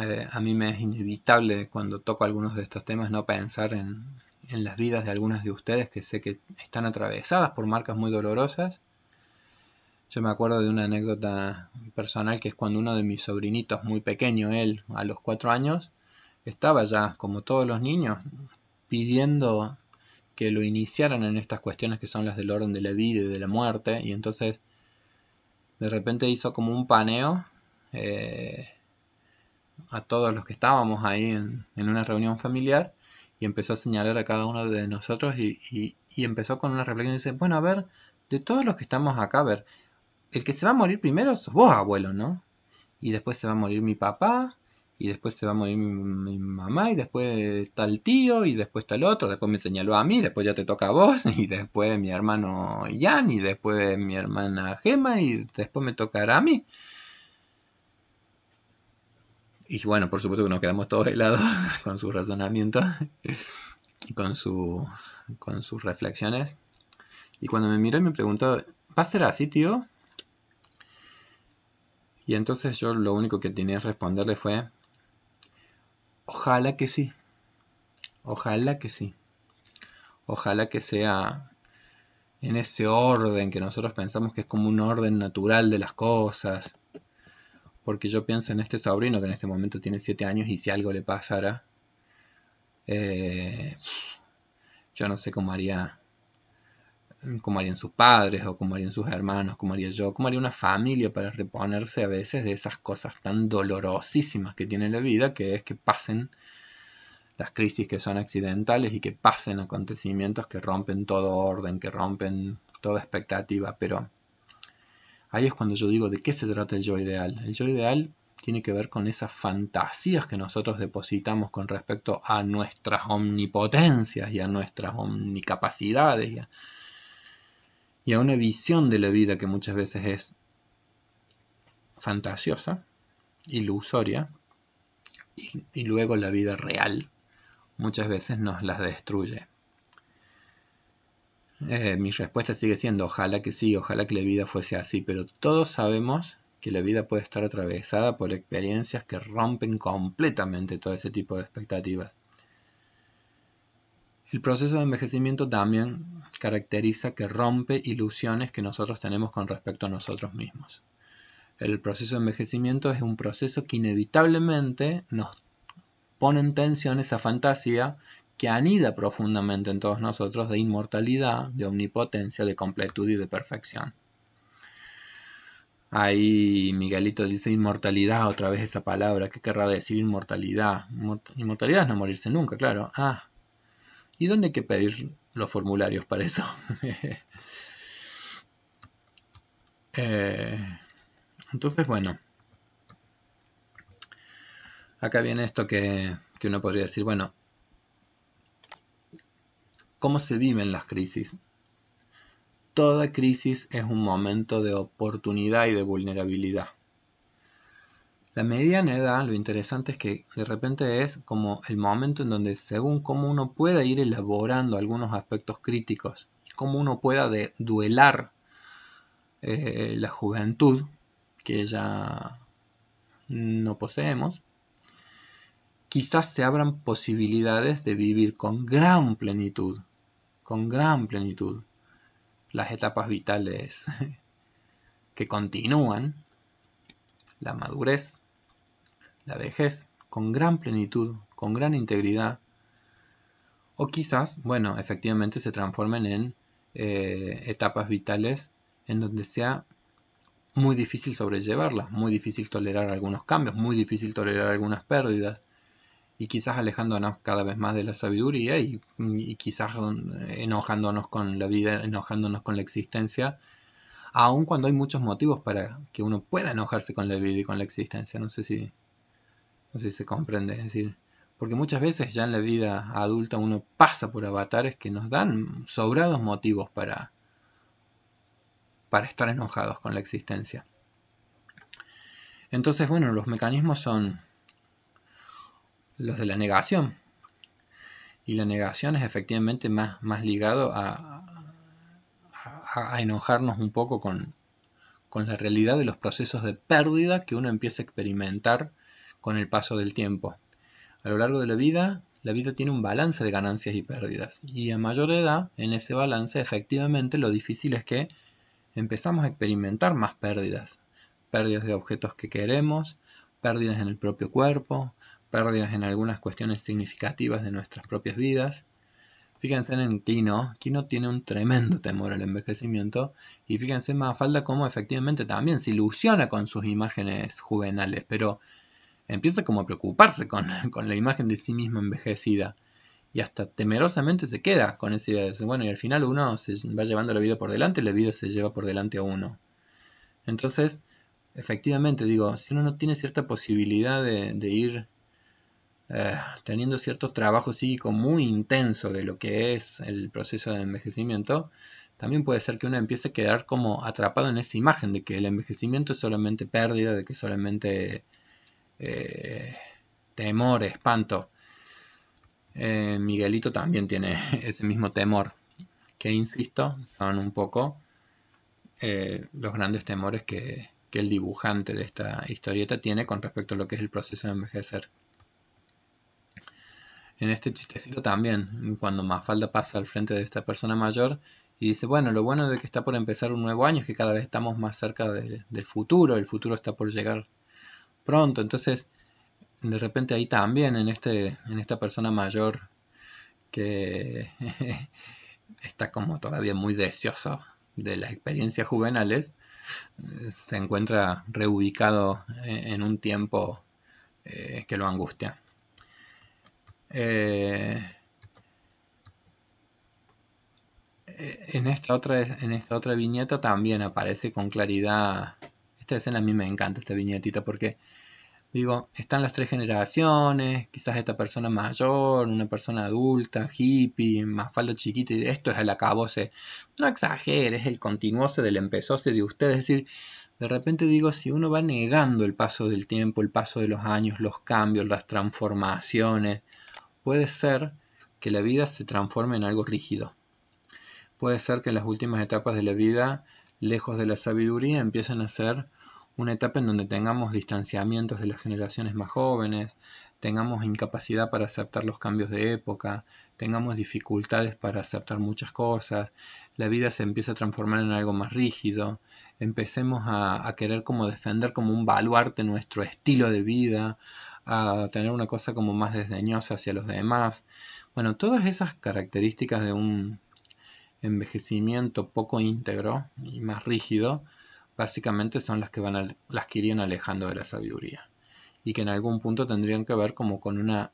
[SPEAKER 1] eh, a mí me es inevitable cuando toco algunos de estos temas no pensar en, en las vidas de algunas de ustedes que sé que están atravesadas por marcas muy dolorosas. Yo me acuerdo de una anécdota personal que es cuando uno de mis sobrinitos, muy pequeño, él a los cuatro años, estaba ya, como todos los niños, pidiendo que lo iniciaran en estas cuestiones que son las del orden de la vida y de la muerte. Y entonces, de repente hizo como un paneo eh, a todos los que estábamos ahí en una reunión familiar y empezó a señalar a cada uno de nosotros y, empezó con una reflexión y dice, bueno, a ver, de todos los que estamos acá, a ver, el que se va a morir primero sos vos, abuelo, ¿no? Y después se va a morir mi papá, y después se va a morir mi, mamá, y después está el tío, y después está el otro, después me señaló a mí, después ya te toca a vos, y después mi hermano Jan, y después mi hermana Gema, y después me tocará a mí. Y bueno, por supuesto que nos quedamos todos helados con su razonamiento con, su, con sus reflexiones. Y cuando me miró y me preguntó, ¿va a ser así, tío? Y entonces yo lo único que tenía que responderle fue, ojalá que sí, ojalá que sí, ojalá que sea en ese orden que nosotros pensamos que es como un orden natural de las cosas, porque yo pienso en este sobrino que en este momento tiene 7 años y si algo le pasara, eh, yo no sé cómo haría cómo harían sus padres o cómo harían sus hermanos, cómo haría yo, cómo haría una familia para reponerse a veces de esas cosas tan dolorosísimas que tiene la vida, que es que pasen las crisis que son accidentales y que pasen acontecimientos que rompen todo orden, que rompen toda expectativa, pero Ahí es cuando yo digo de qué se trata el yo ideal. El yo ideal tiene que ver con esas fantasías que nosotros depositamos con respecto a nuestras omnipotencias y a nuestras omnicapacidades y a, una visión de la vida que muchas veces es fantasiosa, ilusoria, y luego la vida real muchas veces nos las destruye. Eh, mi respuesta sigue siendo ojalá que sí, ojalá que la vida fuese así, pero todos sabemos que la vida puede estar atravesada por experiencias que rompen completamente todo ese tipo de expectativas. El proceso de envejecimiento también caracteriza que rompe ilusiones que nosotros tenemos con respecto a nosotros mismos. El proceso de envejecimiento es un proceso que inevitablemente nos pone en tensión esa fantasía que anida profundamente en todos nosotros de inmortalidad, de omnipotencia, de completud y de perfección. Ahí Miguelito dice inmortalidad, otra vez esa palabra, ¿qué querrá decir inmortalidad? Inmortalidad es no morirse nunca, claro. Ah, ¿y dónde hay que pedir los formularios para eso? Eh, entonces, bueno, acá viene esto que, que uno podría decir, bueno, cómo se viven las crisis. Toda crisis es un momento de oportunidad y de vulnerabilidad. La mediana edad, lo interesante es que de repente es como el momento en donde según cómo uno pueda ir elaborando algunos aspectos críticos, cómo uno pueda de, duelar eh, la juventud que ya no poseemos, quizás se abran posibilidades de vivir con gran plenitud con gran plenitud las etapas vitales que continúan, la madurez, la vejez, con gran plenitud, con gran integridad, o quizás, bueno, efectivamente se transformen en eh, etapas vitales en donde sea muy difícil sobrellevarlas, muy difícil tolerar algunos cambios, muy difícil tolerar algunas pérdidas, y quizás alejándonos cada vez más de la sabiduría y, quizás eh, enojándonos con la vida, enojándonos con la existencia, aun cuando hay muchos motivos para que uno pueda enojarse con la vida y con la existencia. No sé si, no sé si se comprende, es decir, porque muchas veces ya en la vida adulta uno pasa por avatares que nos dan sobrados motivos para, para estar enojados con la existencia. Entonces, bueno, los mecanismos son los de la negación. Y la negación es efectivamente más, más ligado a, enojarnos un poco con, con la realidad de los procesos de pérdida que uno empieza a experimentar con el paso del tiempo. A lo largo de la vida, la vida tiene un balance de ganancias y pérdidas. Y a mayor edad, en ese balance, efectivamente, lo difícil es que empezamos a experimentar más pérdidas. Pérdidas de objetos que queremos, pérdidas en el propio cuerpo, pérdidas en algunas cuestiones significativas de nuestras propias vidas. Fíjense en Kino, Kino tiene un tremendo temor al envejecimiento y fíjense en Mafalda cómo efectivamente también se ilusiona con sus imágenes juveniles, pero empieza como a preocuparse con, la imagen de sí misma envejecida y hasta temerosamente se queda con esa idea de, bueno, y al final uno se va llevando la vida por delante y la vida se lleva por delante a uno. Entonces, efectivamente, digo, si uno no tiene cierta posibilidad de ir eh, teniendo cierto trabajo psíquico muy intenso de lo que es el proceso de envejecimiento, también puede ser que uno empiece a quedar como atrapado en esa imagen de que el envejecimiento es solamente pérdida, de que solamente eh, temor, espanto. Eh, Miguelito también tiene ese mismo temor, que insisto, son un poco los grandes temores que el dibujante de esta historieta tiene con respecto a lo que es el proceso de envejecer en este chistecito también, cuando Mafalda pasa al frente de esta persona mayor y dice, bueno, lo bueno de que está por empezar un nuevo año es que cada vez estamos más cerca del futuro, el futuro está por llegar pronto, entonces de repente ahí también en, este, en esta persona mayor que está como todavía muy deseoso de las experiencias juveniles, se encuentra reubicado eh, en un tiempo eh, que lo angustia. Eh, en esta otra en esta otra viñeta también aparece con claridad esta escena a mí me encanta esta viñetita porque digo están las tres generaciones quizás esta persona mayor una persona adulta hippie más falda chiquita y esto es el acabose no es el continuose del empezose de ustedes. es decir de repente digo si uno va negando el paso del tiempo el paso de los años los cambios las transformaciones Puede ser que la vida se transforme en algo rígido. Puede ser que en las últimas etapas de la vida, lejos de la sabiduría, empiecen a ser una etapa en donde tengamos distanciamientos de las generaciones más jóvenes, tengamos incapacidad para aceptar los cambios de época, tengamos dificultades para aceptar muchas cosas, la vida se empieza a transformar en algo más rígido, empecemos a, querer como defender como un baluarte nuestro estilo de vida, a tener una cosa como más desdeñosa hacia los demás. Bueno, todas esas características de un envejecimiento poco íntegro y más rígido, básicamente son las que, van las que irían alejando de la sabiduría y que en algún punto tendrían que ver como con una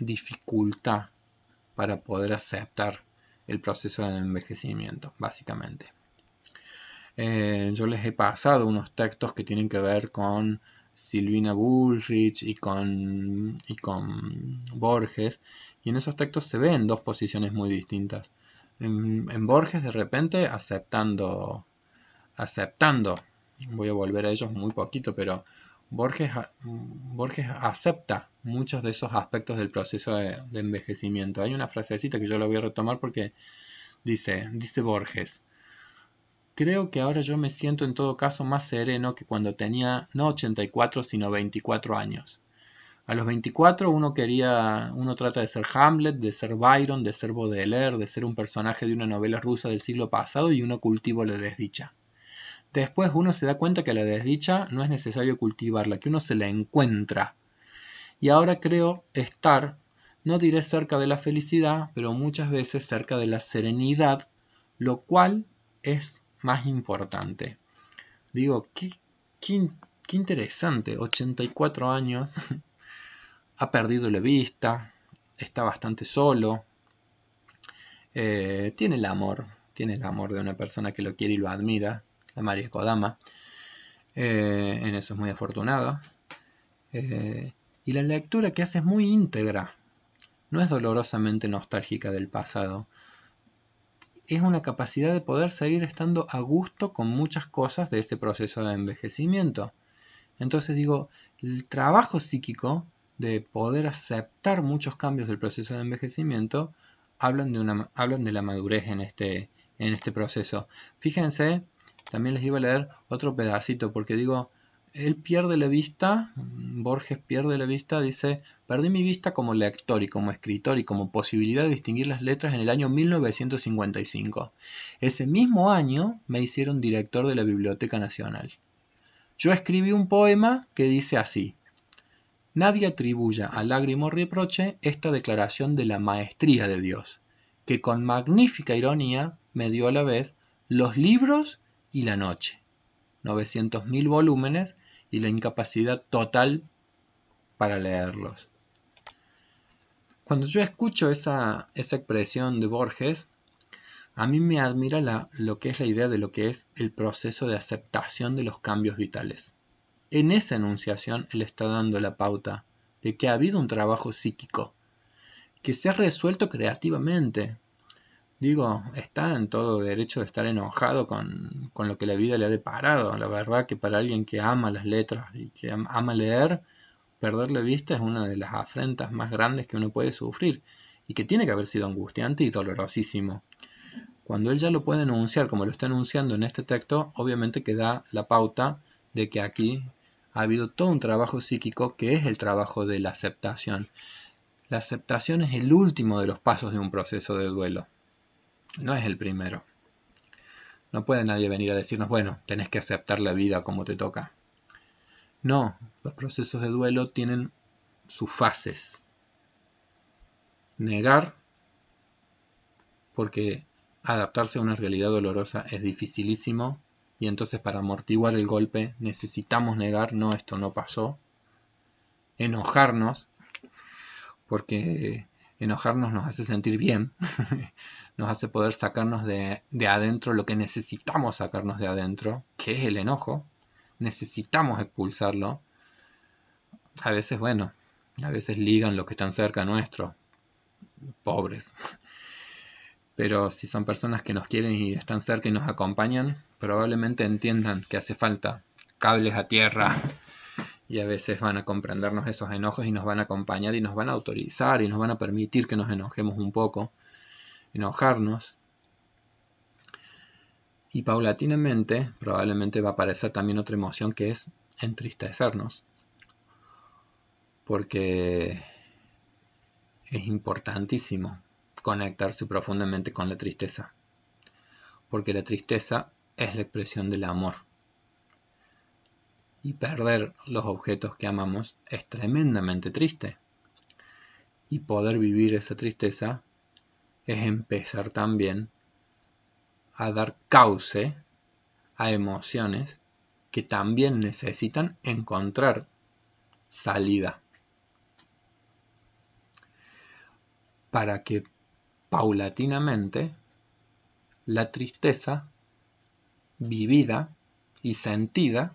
[SPEAKER 1] dificultad para poder aceptar el proceso de envejecimiento, básicamente. Eh, yo les he pasado unos textos que tienen que ver con Silvina Bullrich y con, con Borges. Y en esos textos se ven dos posiciones muy distintas. En, Borges de repente aceptando, aceptando, voy a volver a ellos muy poquito, pero Borges, Borges acepta muchos de esos aspectos del proceso de, envejecimiento. Hay una frasecita que yo la voy a retomar porque dice, dice Borges, Creo que ahora yo me siento en todo caso más sereno que cuando tenía no 84 sino 24 años. A los 24 uno quería, uno trata de ser Hamlet, de ser Byron, de ser Baudelaire, de ser un personaje de una novela rusa del siglo pasado y uno cultiva la desdicha. Después uno se da cuenta que la desdicha no es necesario cultivarla, que uno se la encuentra. Y ahora creo estar, no diré cerca de la felicidad, pero muchas veces cerca de la serenidad, lo cual es más importante. Digo, qué, qué, interesante, 84 años, ha perdido la vista, está bastante solo, eh, tiene el amor, tiene el amor de una persona que lo quiere y lo admira, la María Kodama, eh, en eso es muy afortunado. Eh, y la lectura que hace es muy íntegra, no es dolorosamente nostálgica del pasado, es una capacidad de poder seguir estando a gusto con muchas cosas de este proceso de envejecimiento. Entonces digo, el trabajo psíquico de poder aceptar muchos cambios del proceso de envejecimiento hablan de, una, hablan de la madurez en este, en este proceso. Fíjense, también les iba a leer otro pedacito porque digo, él pierde la vista, Borges pierde la vista, dice, perdí mi vista como lector y como escritor y como posibilidad de distinguir las letras en el año 1955. Ese mismo año me hicieron director de la Biblioteca Nacional. Yo escribí un poema que dice así. Nadie atribuya a lágrimo reproche esta declaración de la maestría de Dios, que con magnífica ironía me dio a la vez los libros y la noche. 900.000 volúmenes y la incapacidad total para leerlos. Cuando yo escucho esa, expresión de Borges, a mí me admira la, lo que es la idea de lo que es el proceso de aceptación de los cambios vitales. En esa enunciación él está dando la pauta de que ha habido un trabajo psíquico, que se ha resuelto creativamente, Digo, está en todo derecho de estar enojado con, lo que la vida le ha deparado. La verdad que para alguien que ama las letras y que ama leer, perderle vista es una de las afrentas más grandes que uno puede sufrir y que tiene que haber sido angustiante y dolorosísimo. Cuando él ya lo puede enunciar como lo está enunciando en este texto, obviamente que da la pauta de que aquí ha habido todo un trabajo psíquico que es el trabajo de la aceptación. La aceptación es el último de los pasos de un proceso de duelo. No es el primero. No puede nadie venir a decirnos, bueno, tenés que aceptar la vida como te toca. No, los procesos de duelo tienen sus fases. Negar, porque adaptarse a una realidad dolorosa es dificilísimo, y entonces para amortiguar el golpe necesitamos negar, no, esto no pasó. Enojarnos, porque enojarnos nos hace sentir bien. nos hace poder sacarnos de, adentro lo que necesitamos sacarnos de adentro, que es el enojo. Necesitamos expulsarlo. A veces, bueno, a veces ligan los que están cerca nuestro. Pobres. Pero si son personas que nos quieren y están cerca y nos acompañan, probablemente entiendan que hace falta cables a tierra. Y a veces van a comprendernos esos enojos y nos van a acompañar y nos van a autorizar y nos van a permitir que nos enojemos un poco enojarnos. Y paulatinamente probablemente va a aparecer también otra emoción que es entristecernos. Porque es importantísimo conectarse profundamente con la tristeza. Porque la tristeza es la expresión del amor. Y perder los objetos que amamos es tremendamente triste. Y poder vivir esa tristeza es empezar también a dar cauce a emociones que también necesitan encontrar salida. Para que paulatinamente la tristeza vivida y sentida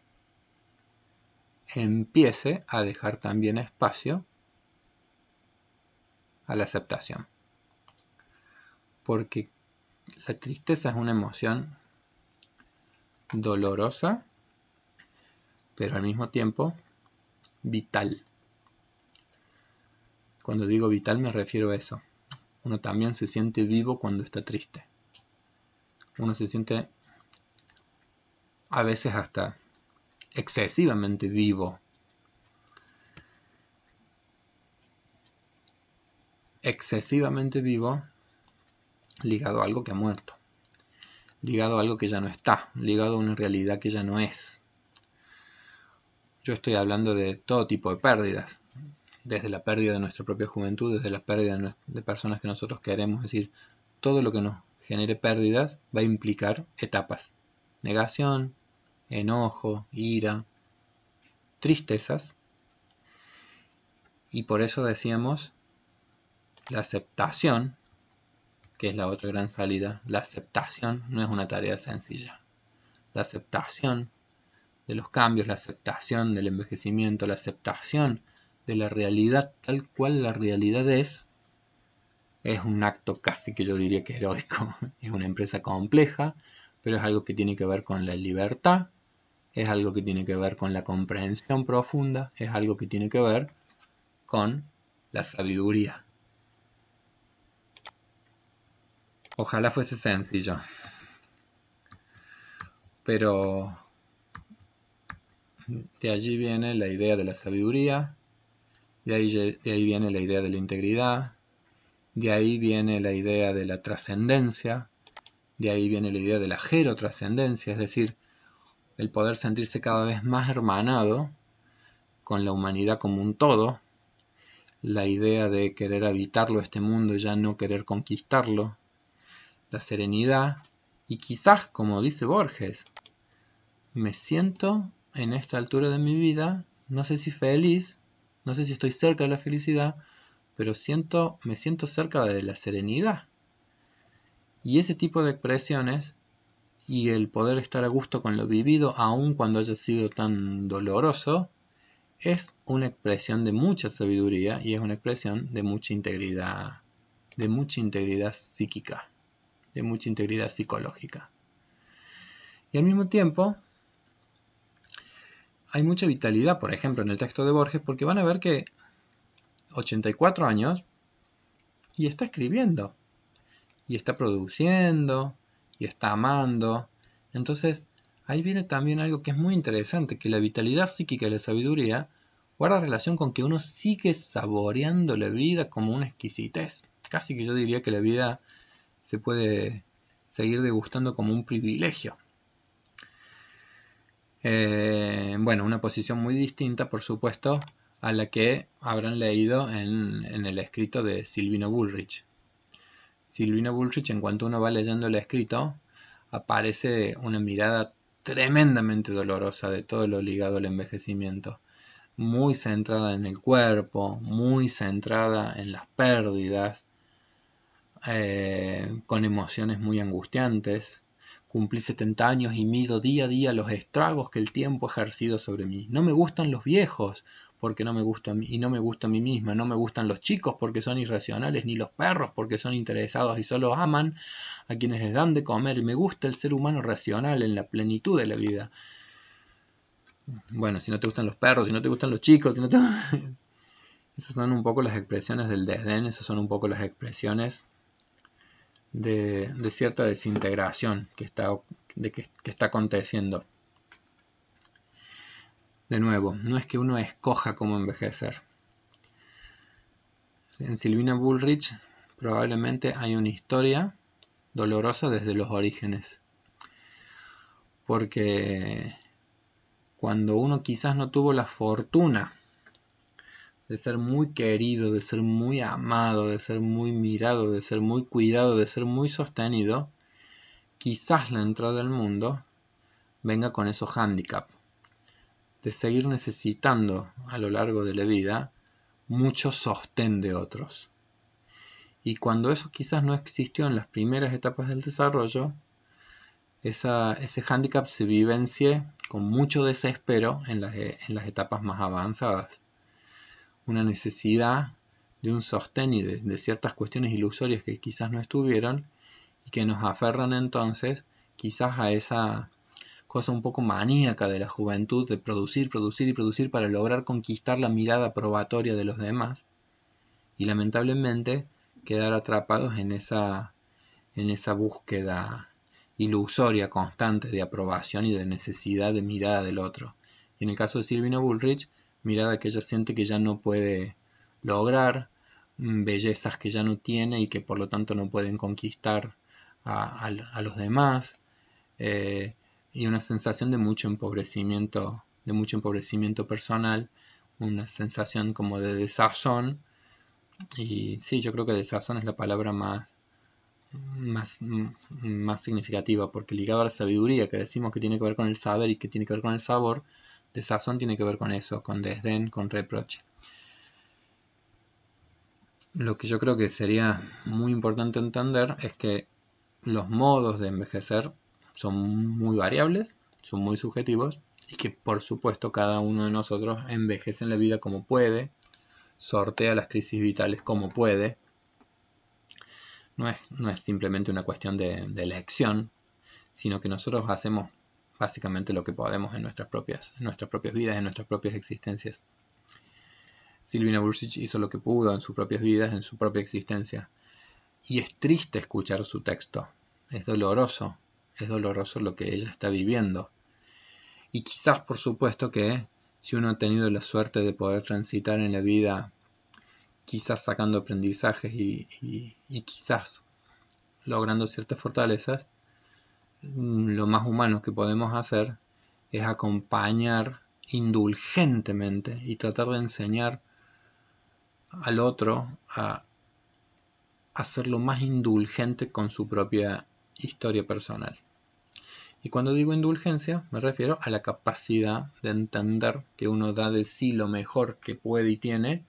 [SPEAKER 1] empiece a dejar también espacio a la aceptación porque la tristeza es una emoción dolorosa, pero al mismo tiempo vital. Cuando digo vital me refiero a eso. Uno también se siente vivo cuando está triste. Uno se siente a veces hasta excesivamente vivo. Excesivamente vivo ligado a algo que ha muerto, ligado a algo que ya no está, ligado a una realidad que ya no es. Yo estoy hablando de todo tipo de pérdidas, desde la pérdida de nuestra propia juventud, desde la pérdida de personas que nosotros queremos, es decir, todo lo que nos genere pérdidas va a implicar etapas. Negación, enojo, ira, tristezas. Y por eso decíamos, la aceptación que es la otra gran salida, la aceptación no es una tarea sencilla. La aceptación de los cambios, la aceptación del envejecimiento, la aceptación de la realidad tal cual la realidad es, es un acto casi que yo diría que heroico. Es una empresa compleja, pero es algo que tiene que ver con la libertad, es algo que tiene que ver con la comprensión profunda, es algo que tiene que ver con la sabiduría. Ojalá fuese sencillo. Pero de allí viene la idea de la sabiduría, de ahí, viene la idea de la integridad, de ahí viene la idea de la trascendencia, de ahí viene la idea de la gerotrascendencia, es decir, el poder sentirse cada vez más hermanado con la humanidad como un todo, la idea de querer habitarlo este mundo y ya no querer conquistarlo, la serenidad y quizás, como dice Borges, me siento en esta altura de mi vida, no sé si feliz, no sé si estoy cerca de la felicidad, pero siento, me siento cerca de la serenidad. Y ese tipo de expresiones y el poder estar a gusto con lo vivido, aun cuando haya sido tan doloroso, es una expresión de mucha sabiduría y es una expresión de mucha integridad, de mucha integridad psíquica mucha integridad psicológica. Y al mismo tiempo, hay mucha vitalidad, por ejemplo, en el texto de Borges, porque van a ver que 84 años y está escribiendo, y está produciendo, y está amando. Entonces, ahí viene también algo que es muy interesante, que la vitalidad psíquica y la sabiduría guarda relación con que uno sigue saboreando la vida como una exquisitez. Casi que yo diría que la vida se puede seguir degustando como un privilegio. Eh, bueno, una posición muy distinta, por supuesto, a la que habrán leído en, en, el escrito de Silvino Bullrich. Silvino Bullrich, en cuanto uno va leyendo el escrito, aparece una mirada tremendamente dolorosa de todo lo ligado al envejecimiento, muy centrada en el cuerpo, muy centrada en las pérdidas, eh, con emociones muy angustiantes. Cumplí 70 años y mido día a día los estragos que el tiempo ha ejercido sobre mí. No me gustan los viejos porque no me gusta y no me gusta a mí misma, no me gustan los chicos porque son irracionales, ni los perros porque son interesados y solo aman a quienes les dan de comer. Me gusta el ser humano racional en la plenitud de la vida. Bueno, si no te gustan los perros, si no te gustan los chicos, no te... Esas son un poco las expresiones del desdén, esas son un poco las expresiones de, cierta desintegración que está, de que, que está aconteciendo. De nuevo, no es que uno escoja cómo envejecer. En Silvina Bullrich probablemente hay una historia dolorosa desde los orígenes. Porque cuando uno quizás no tuvo la fortuna de ser muy querido, de ser muy amado, de ser muy mirado, de ser muy cuidado, de ser muy sostenido, quizás la entrada del mundo venga con esos hándicaps de seguir necesitando a lo largo de la vida mucho sostén de otros. Y cuando eso quizás no existió en las primeras etapas del desarrollo, ese hándicap se vivencie con mucho desespero en las etapas más avanzadas una necesidad de un sostén y de, ciertas cuestiones ilusorias que quizás no estuvieron y que nos aferran entonces quizás a esa cosa un poco maníaca de la juventud de producir, producir y producir para lograr conquistar la mirada probatoria de los demás y lamentablemente quedar atrapados en esa, en esa búsqueda ilusoria constante de aprobación y de necesidad de mirada del otro. Y en el caso de Silvina Bullrich mirada que ella siente que ya no puede lograr, mm, bellezas que ya no tiene y que por lo tanto no pueden conquistar a, los demás, eh, y una sensación de mucho empobrecimiento, de mucho empobrecimiento personal, una sensación como de desazón, y sí, yo creo que desazón es la palabra más, más, más significativa, porque ligado a la sabiduría, que decimos que tiene que ver con el saber y que tiene que ver con el sabor, desazón tiene que ver con eso, con desdén, con reproche. Lo que yo creo que sería muy importante entender es que los modos de envejecer son muy variables, son muy subjetivos y que por supuesto cada uno de nosotros envejece en la vida como puede, sortea las crisis vitales como puede. No es, simplemente una cuestión de elección, sino que nosotros hacemos básicamente lo que podemos en nuestras propias, nuestras propias vidas, en nuestras propias existencias. Silvina Bursic hizo lo que pudo en sus propias vidas, en su propia existencia. Y es triste escuchar su texto. Es doloroso. Es doloroso lo que ella está viviendo. Y quizás, por supuesto, que si uno ha tenido la suerte de poder transitar en la vida, quizás sacando aprendizajes y quizás logrando ciertas fortalezas, Mm, lo más humano que podemos hacer es acompañar indulgentemente y tratar de enseñar al otro a hacerlo más indulgente con su propia historia personal. Y cuando digo indulgencia, me refiero a la capacidad de entender que uno da de sí lo mejor que puede y tiene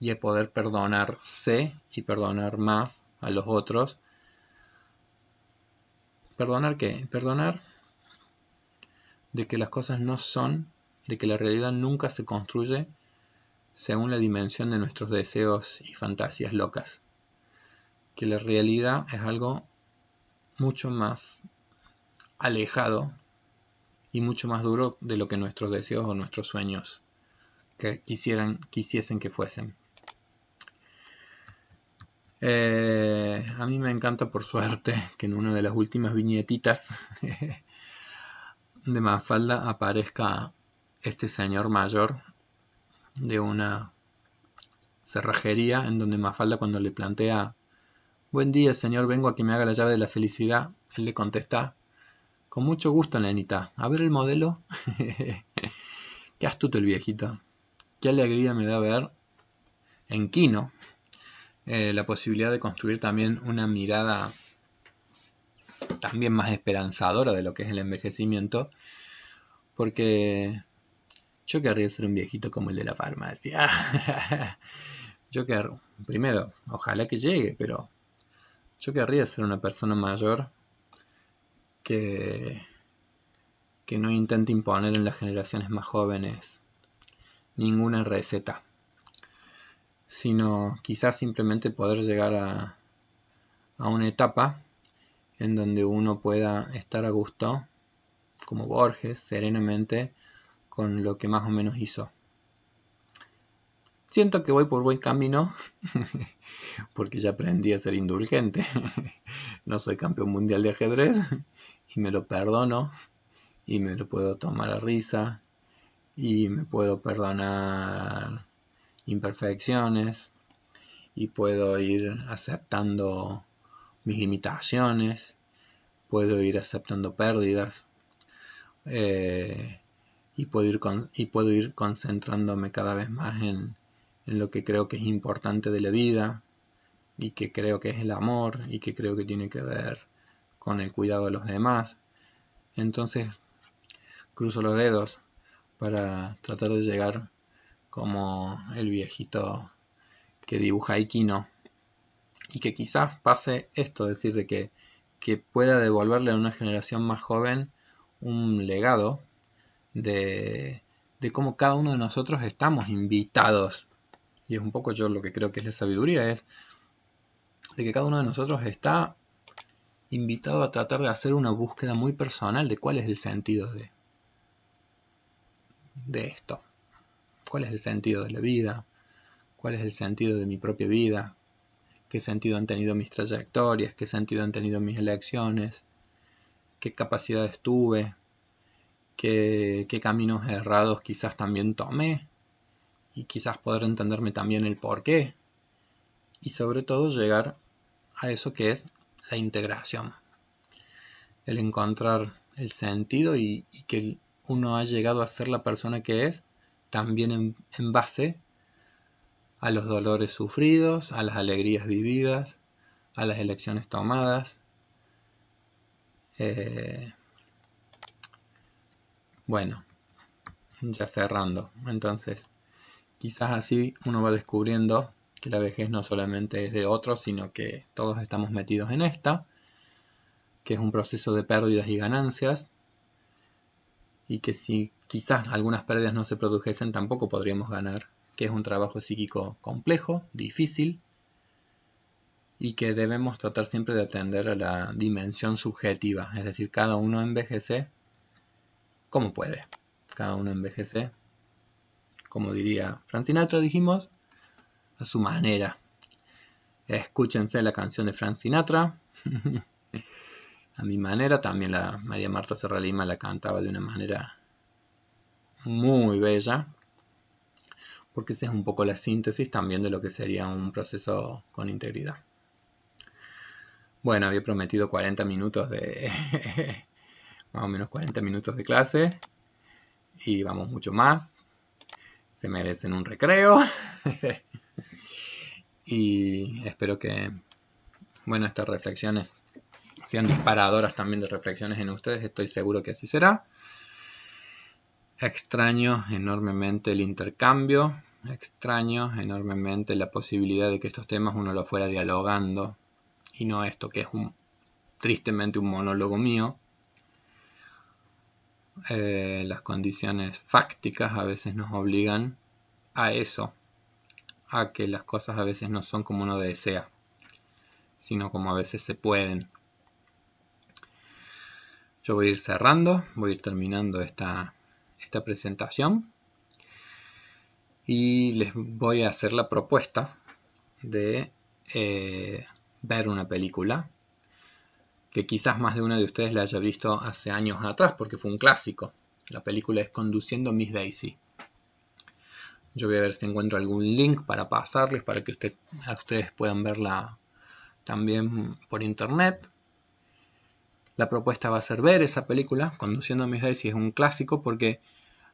[SPEAKER 1] y a poder perdonarse y perdonar más a los otros ¿Perdonar qué? Perdonar de que las cosas no son, de que la realidad nunca se construye según la dimensión de nuestros deseos y fantasías locas. Que la realidad es algo mucho más alejado y mucho más duro de lo que nuestros deseos o nuestros sueños quisieran, quisiesen que fuesen. Eh, a mí me encanta por suerte que en una de las últimas viñetitas de Mafalda aparezca este señor mayor de una cerrajería en donde Mafalda cuando le plantea Buen día señor, vengo a que me haga la llave de la felicidad, él le contesta Con mucho gusto, nenita. A ver el modelo. Qué astuto el viejito. Qué alegría me da ver en Kino eh, la posibilidad de construir también una mirada también más esperanzadora de lo que es el envejecimiento, porque yo querría ser un viejito como el de la farmacia. yo querría, primero, ojalá que llegue, pero yo querría ser una persona mayor que no intente imponer en las generaciones más jóvenes ninguna receta sino quizás simplemente poder llegar a, a una etapa en donde uno pueda estar a gusto, como Borges, serenamente, con lo que más o menos hizo. Siento que voy por buen camino, porque ya aprendí a ser indulgente. No soy campeón mundial de ajedrez y me lo perdono y me lo puedo tomar a risa y me puedo perdonar imperfecciones y puedo ir aceptando mis limitaciones, puedo ir aceptando pérdidas eh, y, puedo ir y, puedo ir concentrándome cada vez más en, en lo que creo que es importante de la vida y que creo que es el amor y que creo que tiene que ver con el cuidado de los demás. Entonces, cruzo los dedos para tratar de llegar como el viejito que dibuja Iquino Y que quizás pase esto, es decir, de que, pueda devolverle a una generación más joven un legado de, de cómo cada uno de nosotros estamos invitados. Y es un poco yo lo que creo que es la sabiduría, es de que cada uno de nosotros está invitado a tratar de hacer una búsqueda muy personal de cuál es el sentido de, de esto. ¿Cuál es el sentido de la vida? ¿Cuál es el sentido de mi propia vida? ¿Qué sentido han tenido mis trayectorias? ¿Qué sentido han tenido mis elecciones? ¿Qué capacidades tuve? ¿Qué, caminos errados quizás también tomé? Y quizás poder entenderme también el por qué. Y sobre todo llegar a eso que es la integración. El encontrar el sentido y que uno ha llegado a ser la persona que es también en, base a los dolores sufridos, a las alegrías vividas, a las elecciones tomadas. Eh, bueno, ya cerrando. Entonces, quizás así uno va descubriendo que la vejez no solamente es de otros, sino que todos estamos metidos en esta, que es un proceso de pérdidas y ganancias, y que si quizás algunas pérdidas no se produjesen tampoco podríamos ganar, que es un trabajo psíquico complejo, difícil y que debemos tratar siempre de atender a la dimensión subjetiva, es decir, cada uno envejece como puede, cada uno envejece, como diría Sinatra, dijimos, a su manera. Escúchense la canción de Frank Sinatra. a mi manera. También la María Marta Serralima la cantaba de una manera muy bella, porque esa es un poco la síntesis también de lo que sería un proceso con integridad. Bueno, había prometido 40 minutos de... más o menos 40 minutos de clase. Y vamos mucho más. Se merecen un recreo. y espero que... Bueno, estas reflexiones sean disparadoras también de reflexiones en ustedes, estoy seguro que así será. Extraño enormemente el intercambio, extraño enormemente la posibilidad de que estos temas uno lo fuera dialogando y no esto que es un, tristemente un monólogo mío. Eh, las condiciones fácticas a veces nos obligan a eso, a que las cosas a veces no son como uno desea, sino como a veces se pueden. Yo voy a ir cerrando, voy a ir terminando esta, presentación y les voy a hacer la propuesta de eh, ver una película que quizás más de uno de ustedes la haya visto hace años atrás porque fue un clásico. La película es Conduciendo Miss Daisy. Yo voy a ver si encuentro algún link para pasarles para que ustedes puedan verla también por internet. La propuesta va a ser ver esa película, Conduciendo a mis Daisy es un clásico porque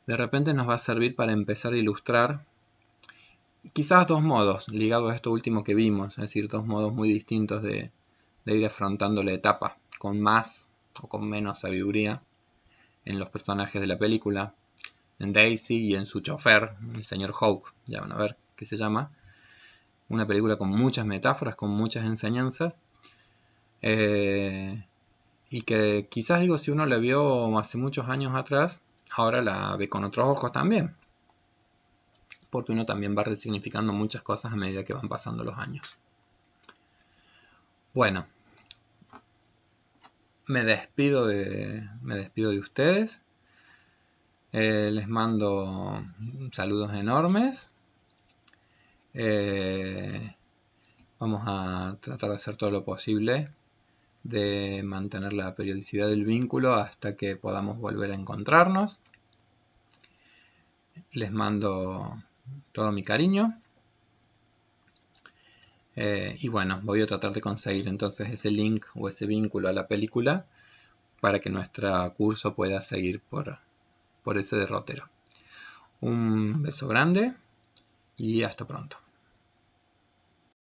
[SPEAKER 1] de repente nos va a servir para empezar a ilustrar quizás dos modos, ligados a esto último que vimos, es decir, dos modos muy distintos de, ir afrontando la etapa, con más o con menos sabiduría en los personajes de la película, en Daisy y en su chofer, el señor Hawk, ya van a ver qué se llama. Una película con muchas metáforas, con muchas enseñanzas. Eh, y que quizás digo si uno la vio hace muchos años atrás, ahora la ve con otros ojos también. Porque uno también va resignificando muchas cosas a medida que van pasando los años. Bueno, me despido de, me despido de ustedes. Eh, les mando saludos enormes. Eh, vamos a tratar de hacer todo lo posible de mantener la periodicidad del vínculo hasta que podamos volver a encontrarnos. Les mando todo mi cariño. Eh, y bueno, voy a tratar de conseguir entonces ese link o ese vínculo a la película para que nuestro curso pueda seguir por, por ese derrotero. Un beso grande y hasta pronto.